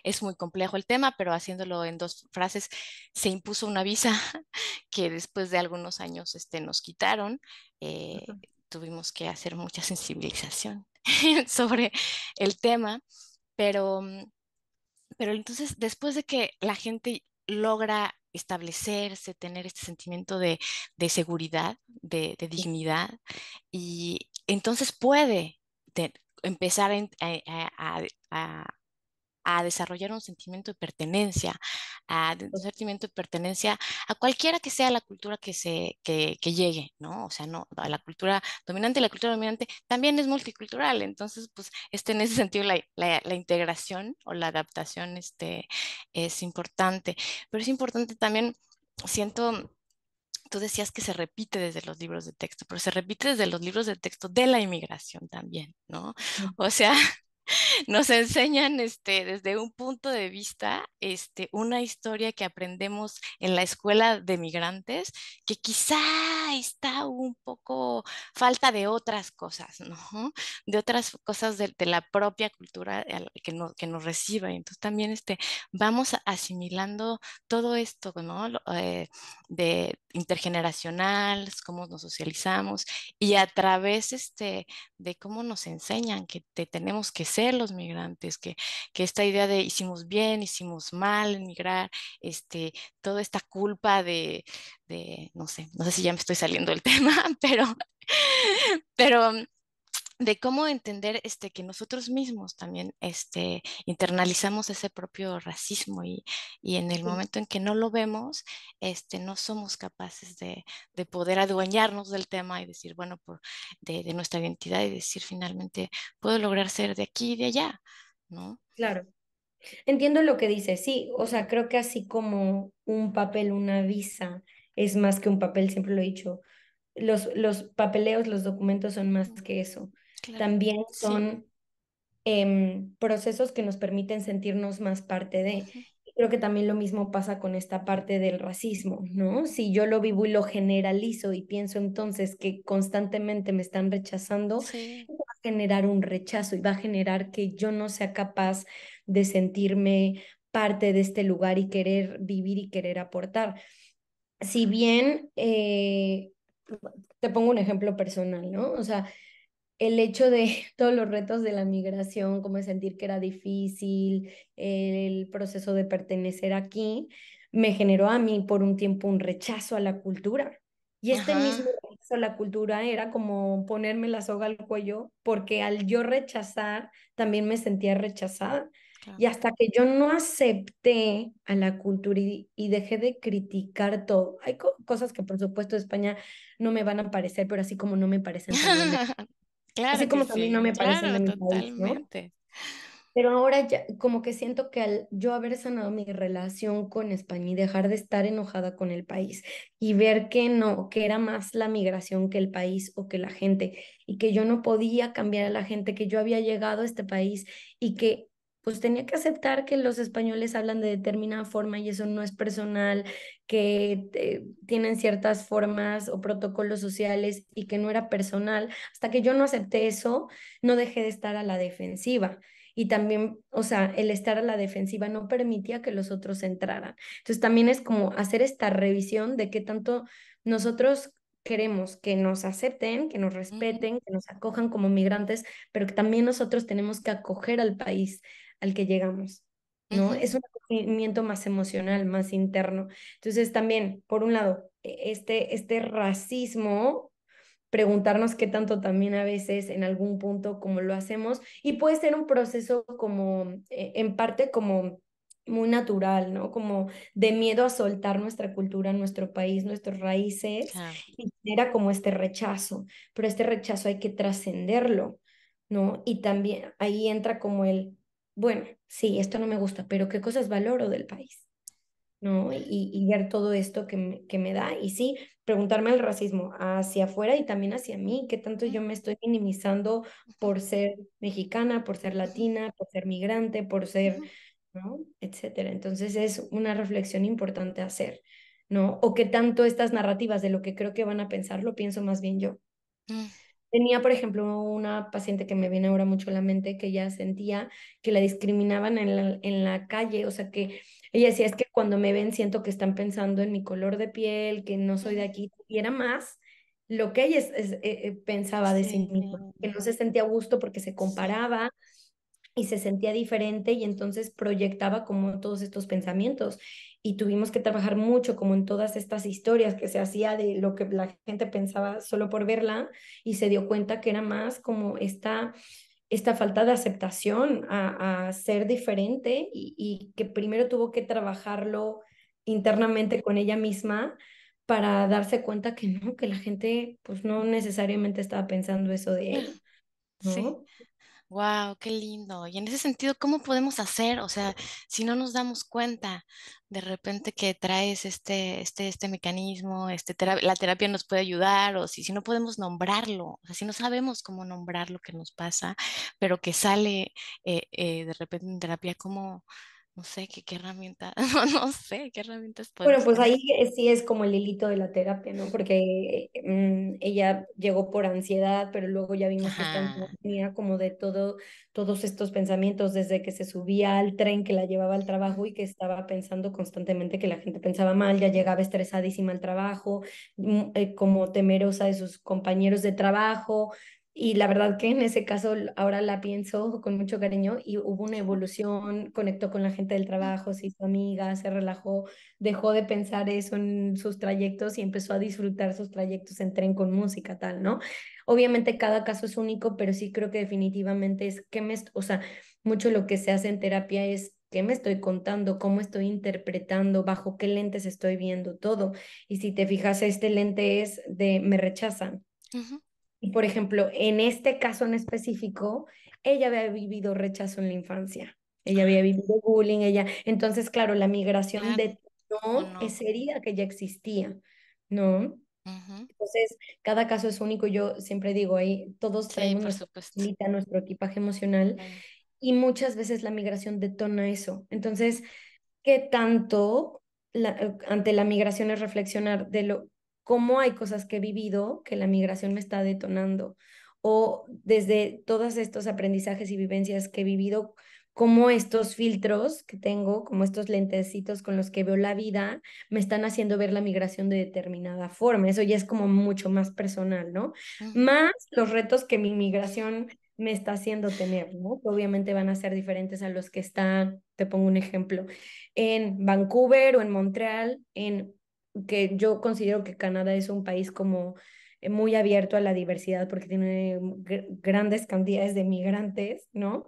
es muy complejo el tema, pero haciéndolo en dos frases, se impuso una visa que después de algunos años este, nos quitaron. Eh, tuvimos que hacer mucha sensibilización sobre el tema, pero mm, pero entonces, después de que la gente logra establecerse, tener este sentimiento de, de seguridad, de, dignidad, y entonces puede empezar a, a desarrollar un sentimiento de pertenencia, a un sentimiento de pertenencia a cualquiera que sea la cultura que, se, que, llegue, ¿no? O sea, no, a la cultura dominante, la cultura dominante también es multicultural, entonces, pues, este, en ese sentido, la, la, la integración o la adaptación este, es importante, pero es importante también, siento tú decías que se repite desde los libros de texto, pero se repite desde los libros de texto de la inmigración también, ¿no? O sea, nos enseñan este, desde un punto de vista este, una historia que aprendemos en la escuela de migrantes que quizá está un poco falta de otras cosas, ¿no? De otras cosas de, la propia cultura que, que nos recibe. Entonces también este, vamos asimilando todo esto, ¿no? Eh, de intergeneracional, cómo nos socializamos y a través este, de cómo nos enseñan que tenemos que ser los migrantes, que, que esta idea de hicimos bien, hicimos mal en migrar, este, toda esta culpa de, de, no sé, no sé si ya me estoy saliendo del tema, pero, pero de cómo entender este, que nosotros mismos también este, internalizamos ese propio racismo y, en el momento en que no lo vemos, este, no somos capaces de, poder adueñarnos del tema y decir, bueno, por, de, nuestra identidad y decir finalmente, puedo lograr ser de aquí y de allá, ¿no? Claro. Entiendo lo que dices, sí, o sea, creo que así como un papel, una visa, es más que un papel, siempre lo he dicho, los, los papeleos, los documentos son más que eso también son em, procesos que nos permiten sentirnos más parte de. Creo que también lo mismo pasa con esta parte del racismo, ¿no? Si yo lo vivo y lo generalizo y pienso entonces que constantemente me están rechazando, va a generar un rechazo y va a generar que yo no sea capaz de sentirme parte de este lugar y querer vivir y querer aportar. Si bien, eh, te pongo un ejemplo personal, ¿no? O sea, el hecho de todos los retos de la migración, como sentir que era difícil, el proceso de pertenecer aquí, me generó a mí por un tiempo un rechazo a la cultura. Y este mismo rechazo a la cultura era como ponerme la soga al cuello, porque al yo rechazar, también me sentía rechazada. Y hasta que yo no acepté a la cultura y, dejé de criticar todo, hay cosas que por supuesto en España no me van a parecer, pero así como no me parecen. Así como que no me parece. mi País, Pero ahora como que siento que al yo haber sanado mi relación con España y dejar de estar enojada con el país y ver que no, que era más la migración que el país o que la gente y que yo no podía cambiar a la gente, que yo había llegado a este país y que pues tenía que aceptar que los españoles hablan de determinada forma y eso no es personal, que eh, tienen ciertas formas o protocolos sociales y que no era personal. Hasta que yo no acepté eso, no dejé de estar a la defensiva. Y también, o sea, el estar a la defensiva no permitía que los otros entraran. Entonces también es como hacer esta revisión de qué tanto nosotros queremos que nos acepten, que nos respeten, que nos acojan como migrantes, pero que también nosotros tenemos que acoger al país al que llegamos, ¿no? Es un movimiento más emocional, más interno. Entonces también, por un lado, e-, este, este racismo preguntarnos qué tanto también a veces en algún punto como lo hacemos y puede ser un proceso como eh, en parte como muy natural, ¿no? Como de miedo a soltar nuestra cultura, nuestro país, nuestras raíces y genera como este rechazo, pero este rechazo hay que trascenderlo, ¿no? Y también ahí entra como el bueno, sí, esto no me gusta, pero qué cosas valoro del país, ¿no? Y, y ver todo esto que me, que me da y sí, preguntarme el racismo hacia afuera y también hacia mí, qué tanto yo me estoy minimizando por ser mexicana, por ser latina, por ser migrante, por ser, ¿no? Etcétera. Entonces es una reflexión importante hacer, ¿no? O qué tanto estas narrativas de lo que creo que van a pensar lo pienso más bien yo. Mm. Tenía, por ejemplo, una paciente que me viene ahora mucho a la mente que ya sentía que la discriminaban en la, en la calle, o sea que ella decía, es que cuando me ven siento que están pensando en mi color de piel, que no soy de aquí, y era más lo que ella eh, eh, pensaba de sí misma, que no se sentía a gusto porque se comparaba y se sentía diferente y entonces proyectaba como todos estos pensamientos y tuvimos que trabajar mucho como en todas estas historias que se hacía de lo que la gente pensaba solo por verla y se dio cuenta que era más como esta esta falta de aceptación a, a ser diferente y, y, que primero tuvo que trabajarlo internamente con ella misma para darse cuenta que no, que la gente pues no necesariamente estaba pensando eso de él. ¿no? Sí, Wow, qué lindo. Y en ese sentido, ¿cómo podemos hacer? O sea, si no nos damos cuenta de repente que traes este, este, este mecanismo, este la terapia nos puede ayudar, o si, si no podemos nombrarlo, o sea, si no sabemos cómo nombrar lo que nos pasa, pero que sale eh, eh, de repente en terapia, ¿cómo, no sé qué, herramienta, no, sé qué herramientas puede. Bueno, pues ahí e, sí es como el hilito de la terapia, ¿no? Porque eh, mm, ella llegó por ansiedad, pero luego ya vimos que tenía como de todo, todos estos pensamientos, desde que se subía al tren que la llevaba al trabajo y que estaba pensando constantemente que la gente pensaba mal, ya llegaba estresadísima al trabajo, mm, eh, como temerosa de sus compañeros de trabajo, y la verdad que en ese caso ahora la pienso con mucho cariño y hubo una evolución, conectó con la gente del mm. trabajo, se hizo amiga, se relajó, dejó de pensar eso en sus trayectos y empezó a disfrutar sus trayectos en tren con música, tal, ¿no? Obviamente cada caso es único, pero sí creo que definitivamente es que me, o sea, mucho lo que se hace en terapia es qué me estoy contando, cómo estoy interpretando, bajo qué lentes estoy viendo todo. Y si te fijas, este lente es de me rechazan. Ajá por ejemplo, en este caso en específico, ella había vivido rechazo en la infancia, ella había vivido bullying, ella, entonces, claro, la migración de no, esa herida que ya existía, ¿no? Entonces, cada caso es único, yo siempre digo ahí, todos traemos nuestro equipaje emocional y muchas veces la migración detona eso. Entonces, ¿qué tanto ante la migración es reflexionar de lo cómo hay cosas que he vivido que la migración me está detonando o desde todos estos aprendizajes y vivencias que he vivido, cómo estos filtros que tengo, como estos lentecitos con los que veo la vida, me están haciendo ver la migración de determinada forma. Eso ya es como mucho más personal, ¿no? Más los retos que mi migración me está haciendo tener, ¿no? Obviamente van a ser diferentes a los que están, te pongo un ejemplo, en Vancouver o en Montreal, en que yo considero que Canadá es un país como eh, muy abierto a la diversidad porque tiene grandes cantidades de migrantes, ¿no?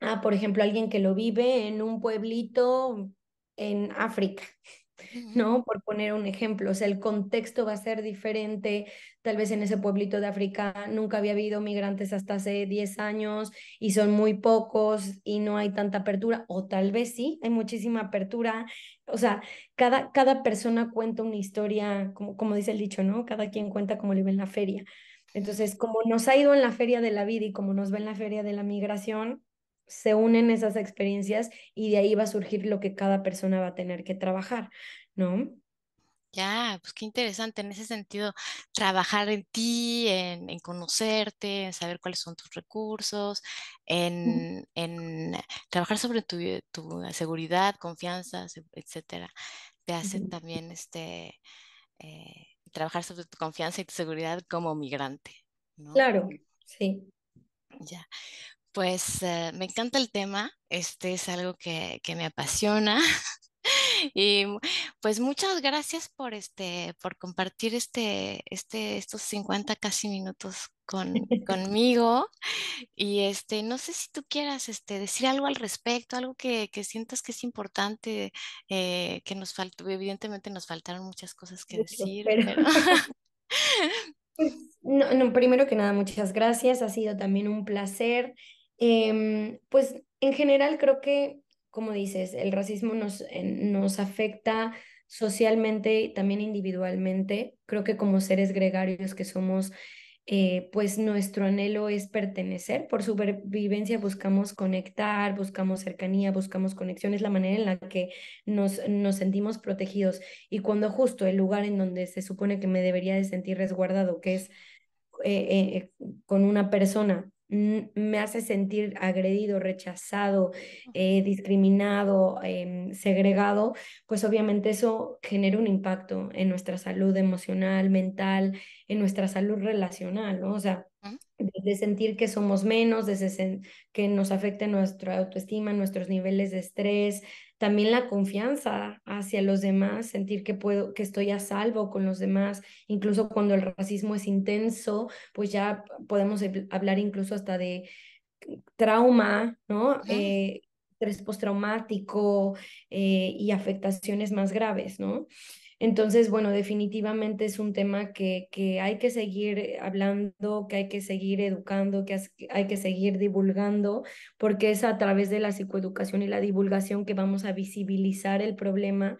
Ah, por ejemplo, alguien que lo vive en un pueblito en África, ¿no? Por poner un ejemplo, o sea, el contexto va a ser diferente, tal vez en ese pueblito de África nunca había habido migrantes hasta hace 10 años y son muy pocos y no hay tanta apertura, o tal vez sí, hay muchísima apertura, o sea, cada, cada persona cuenta una historia, como, como dice el dicho, ¿no? Cada quien cuenta como le ve en la feria. Entonces, como nos ha ido en la feria de la vida y como nos ve en la feria de la migración, se unen esas experiencias y de ahí va a surgir lo que cada persona va a tener que trabajar, ¿no? Ya, pues qué interesante en ese sentido, trabajar en ti, en, en conocerte, en saber cuáles son tus recursos, en, en trabajar sobre tu, tu, seguridad, confianza, etcétera. Te hace también este, eh, trabajar sobre tu confianza y tu seguridad como migrante. Claro, sí. Ya. Pues eh, me encanta el tema, este es algo que, que me apasiona, Y pues muchas gracias por este, por compartir este, este, estos 50 casi minutos con, conmigo. Y este, no sé si tú quieras este, decir algo al respecto, algo que, sientas que es importante, eh, que nos faltó, evidentemente nos faltaron muchas cosas que decir. Pues, no, primero que nada, muchas gracias. Ha sido también un placer. Em, pues en general creo que como dices, el racismo nos, nos afecta socialmente y también individualmente. Creo que como seres gregarios que somos, eh, pues nuestro anhelo es pertenecer. Por supervivencia buscamos conectar, buscamos cercanía, buscamos conexión. Es la manera en la que nos, nos sentimos protegidos. Y cuando justo el lugar en donde se supone que me debería de sentir resguardado, que es eh, eh, con una persona me hace sentir agredido, rechazado, eh, discriminado, em, segregado, pues obviamente eso genera un impacto en nuestra salud emocional, mental, en nuestra salud relacional, ¿no? O sea, de sentir que somos menos, de que nos afecte nuestra autoestima, nuestros niveles de estrés, también la confianza hacia los demás, sentir que puedo, que estoy a salvo con los demás, incluso cuando el racismo es intenso, pues ya podemos hablar incluso hasta de trauma, ¿no? Eh, postraumático eh, y afectaciones más graves, ¿no? Entonces, bueno, definitivamente es un tema que, que hay que seguir hablando, que hay que seguir educando, que hay que seguir divulgando, porque es a través de la psicoeducación y la divulgación que vamos a visibilizar el problema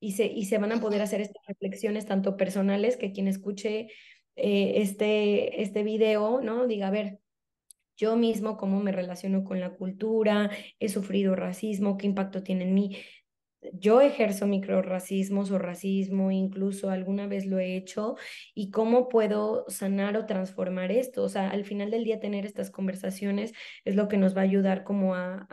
y se, y se van a poder hacer estas reflexiones tanto personales que quien escuche eh, este, este video, ¿no? Diga, a ver, yo mismo, cómo me relaciono con la cultura, he sufrido racismo, qué impacto tiene en mí yo ejerzo microracismos o racismo, incluso alguna vez lo he hecho, y cómo puedo sanar o transformar esto. O sea, al final del día tener estas conversaciones es lo que nos va a ayudar como a,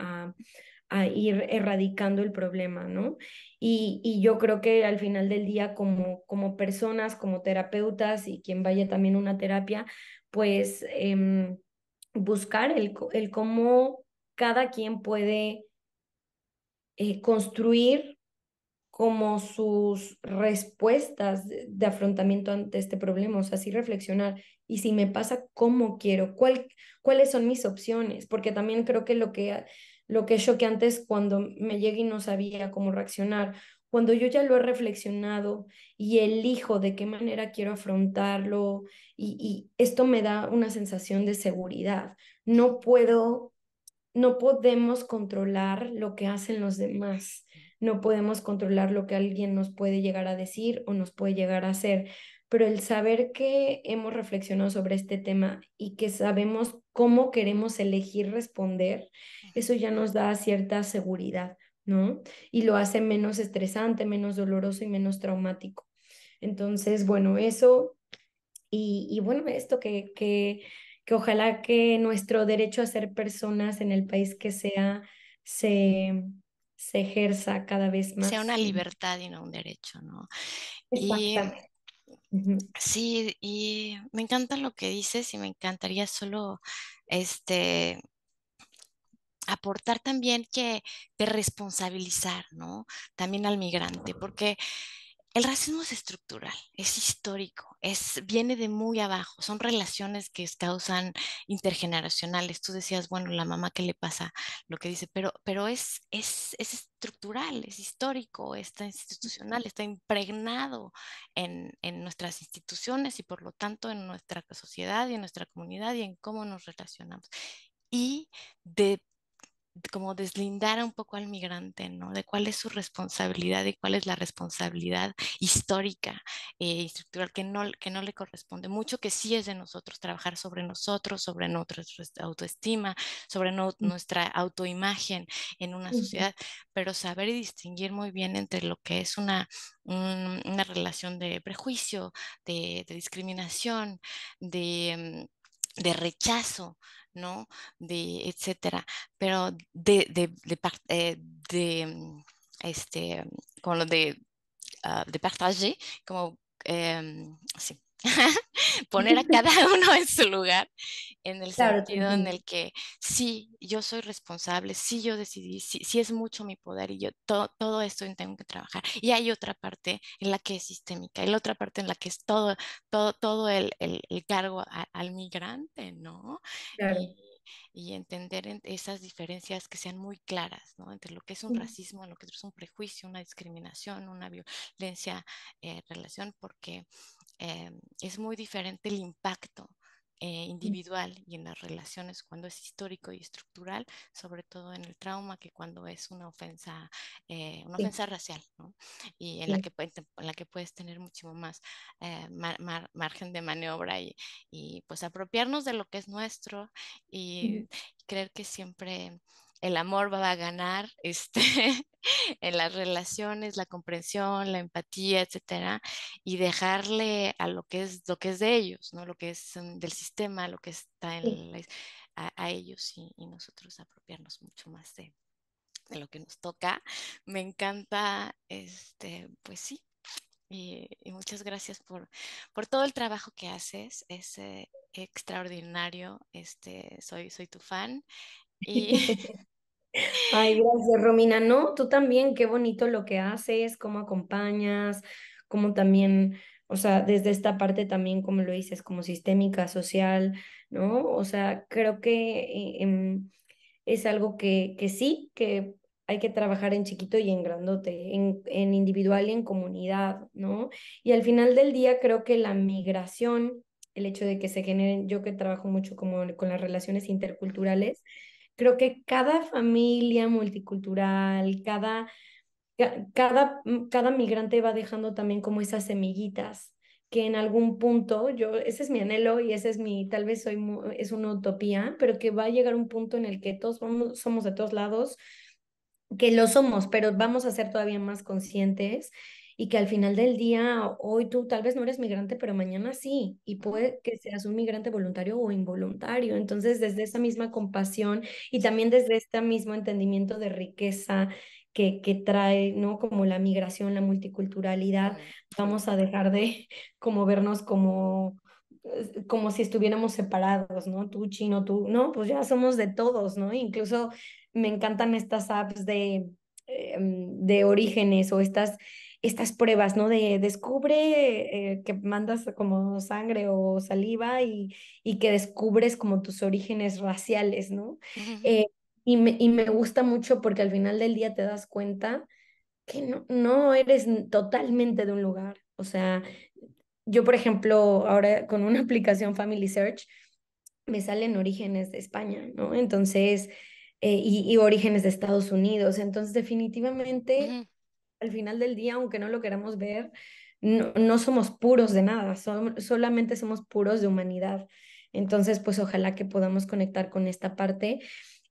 ir erradicando el problema, ¿no? Y, yo creo que al final del día como, como personas, como terapeutas y quien vaya también a una terapia, pues em, buscar el, el cómo cada quien puede eh, construir como sus respuestas de afrontamiento ante este problema, o sea, así reflexionar, y si me pasa, ¿cómo quiero? ¿Cuáles son mis opciones? Porque también creo que lo que, lo que yo que antes cuando me llegué y no sabía cómo reaccionar, cuando yo ya lo he reflexionado y elijo de qué manera quiero afrontarlo, y, y esto me da una sensación de seguridad. No puedo no podemos controlar lo que hacen los demás, no podemos controlar lo que alguien nos puede llegar a decir o nos puede llegar a hacer, pero el saber que hemos reflexionado sobre este tema y que sabemos cómo queremos elegir responder, eso ya nos da cierta seguridad, ¿no? Y lo hace menos estresante, menos doloroso y menos traumático. Entonces, bueno, eso y, y bueno, esto que que ojalá que nuestro derecho a ser personas en el país que sea se, ejerza cada vez más. Sea una libertad y no un derecho, ¿no? Exactamente. Sí, y me encanta lo que dices y me encantaría solo este aportar también que responsabilizar, ¿no? También al migrante, porque el racismo es estructural, es histórico, es, viene de muy abajo, son relaciones que causan intergeneracionales. Tú decías, bueno, la mamá ¿qué le pasa lo que dice, pero, pero es, es, estructural, es histórico, está institucional, está impregnado en, en nuestras instituciones y por lo tanto en nuestra sociedad y en nuestra comunidad y en cómo nos relacionamos. Y de como deslindar un poco al migrante, ¿no? De cuál es su responsabilidad y cuál es la responsabilidad histórica e estructural que no, que no le corresponde. Mucho que sí es de nosotros, trabajar sobre nosotros, sobre nuestra autoestima, sobre mm. nuestra autoimagen en una sociedad, pero saber distinguir muy bien entre lo que es una, una relación de prejuicio, de, discriminación, de mm, rechazo ¿no? De, etcétera. Pero de, de, de, eh, de mm, este, con lo de, ah, de partager, como, eh, sí, poner a cada uno en su lugar, en el sentido en el que sí, yo soy responsable, sí, yo decidí, sí, es mucho mi poder y yo todo esto tengo que trabajar. Y hay otra parte en la que es sistémica, y la otra parte en la que es todo, todo, todo el, el, cargo al migrante, ¿no? Y, entender esas diferencias que sean muy claras, ¿no? Entre lo que es un racismo, lo que es un prejuicio, una discriminación, una violencia, eh, relación, porque Em, es muy diferente el impacto eh, individual y en las relaciones cuando es histórico y estructural, sobre todo en el trauma, que cuando es una ofensa, eh, una racial, ¿no? Y en, la que, puedes tener muchísimo más eh, margen de maniobra y, pues apropiarnos de lo que es nuestro y creer que siempre el amor va a ganar, este, en las relaciones, la comprensión, la empatía, etcétera, y dejarle a lo que es lo que es de ellos, ¿no? Lo que es mm, del sistema, lo que está en a, ellos y, nosotros apropiarnos mucho más de, lo que nos toca. Me encanta, este, pues sí. Y, muchas gracias por, por todo el trabajo que haces, es eh, extraordinario, este, soy, soy tu fan y Ay, gracias, Romina. No, tú también, qué bonito lo que haces, cómo acompañas, cómo también, o sea, desde esta parte también, como lo dices, como sistémica, social, ¿no? O sea, creo que eh, em, es algo que, que sí, que hay que trabajar en chiquito y en grandote, en, en individual y en comunidad, ¿no? Y al final del día creo que la migración, el hecho de que se generen, yo que trabajo mucho como con las relaciones interculturales, creo que cada familia multicultural, cada, cada, mm, cada migrante va dejando también como esas semillitas que en algún punto, yo, ese es mi anhelo y ese es mi, tal vez soy, es una utopía, pero que va a llegar un punto en el que todos vamos, somos de todos lados, que lo somos, pero vamos a ser todavía más conscientes y que al final del día, hoy tú tal vez no eres migrante, pero mañana sí, y puede que seas un migrante voluntario o involuntario. Entonces, desde esa misma compasión y también desde este mismo entendimiento de riqueza que, que trae, ¿no? Como la migración, la multiculturalidad, vamos a dejar de como vernos como eh, como si estuviéramos separados, ¿no? Tú chino, tú, no, pues ya somos de todos, ¿no? Incluso me encantan estas apps de, em, de orígenes o estas estas pruebas, ¿no? De descubre eh, que mandas como sangre o saliva y, y, que descubres como tus orígenes raciales, ¿no? Eh, y, me, gusta mucho porque al final del día te das cuenta que no, no eres totalmente de un lugar. O sea, yo, por ejemplo, ahora con una aplicación Family Search, me salen orígenes de España, ¿no? Entonces, eh, y, orígenes de Estados Unidos. Entonces, definitivamente al final del día, aunque no lo queramos ver, no, somos puros de nada, solamente somos puros de humanidad. Entonces, pues ojalá que podamos conectar con esta parte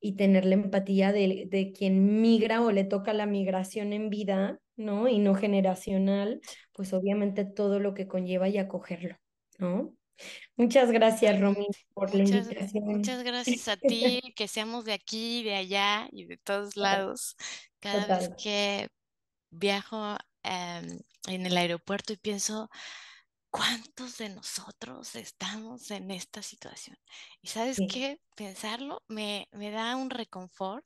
y tener la empatía de, quien migra o le toca la migración en vida, ¿no? Y no generacional, pues obviamente todo lo que conlleva y acogerlo, ¿no? Muchas gracias, Romy, por muchas, la invitación. Muchas gracias a ti, que seamos de aquí, de allá y de todos lados. Cada vez que viajo em, en el aeropuerto y pienso, ¿cuántos de nosotros estamos en esta situación? Y sabes que qué, pensarlo me, me, da un reconfort.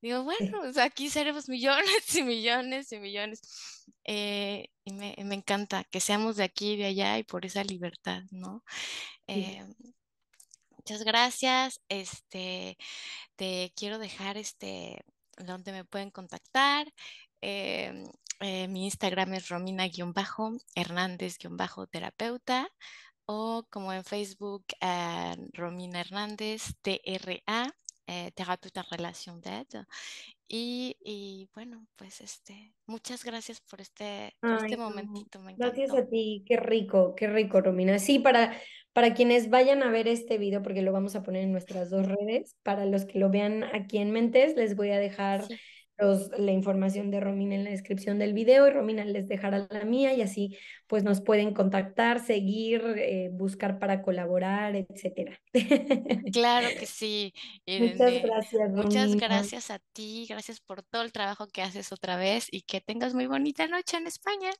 Digo, bueno, aquí seremos millones y millones y millones. Eh, y me, encanta que seamos de aquí y de allá y por esa libertad, ¿no? Eh, muchas gracias. Este, te quiero dejar este donde me pueden contactar, Em, eh, mi Instagram es romina-hernández-terapeuta o como en Facebook, ah, Romina Hernández, TRA, eh, terapeuta relación de Y, bueno, pues este, muchas gracias por este, este momentito. gracias a ti, qué rico, qué rico, Romina. Sí, para, para quienes vayan a ver este video, porque lo vamos a poner en nuestras dos redes, para los que lo vean aquí en Mentes, les voy a dejar la información de Romina en la descripción del video y Romina les dejará la mía y así pues nos pueden contactar, seguir, eh, buscar para colaborar, etcétera. Claro que sí. Muchas gracias. Muchas gracias a ti, gracias por todo el trabajo que haces otra vez y que tengas muy bonita noche en España.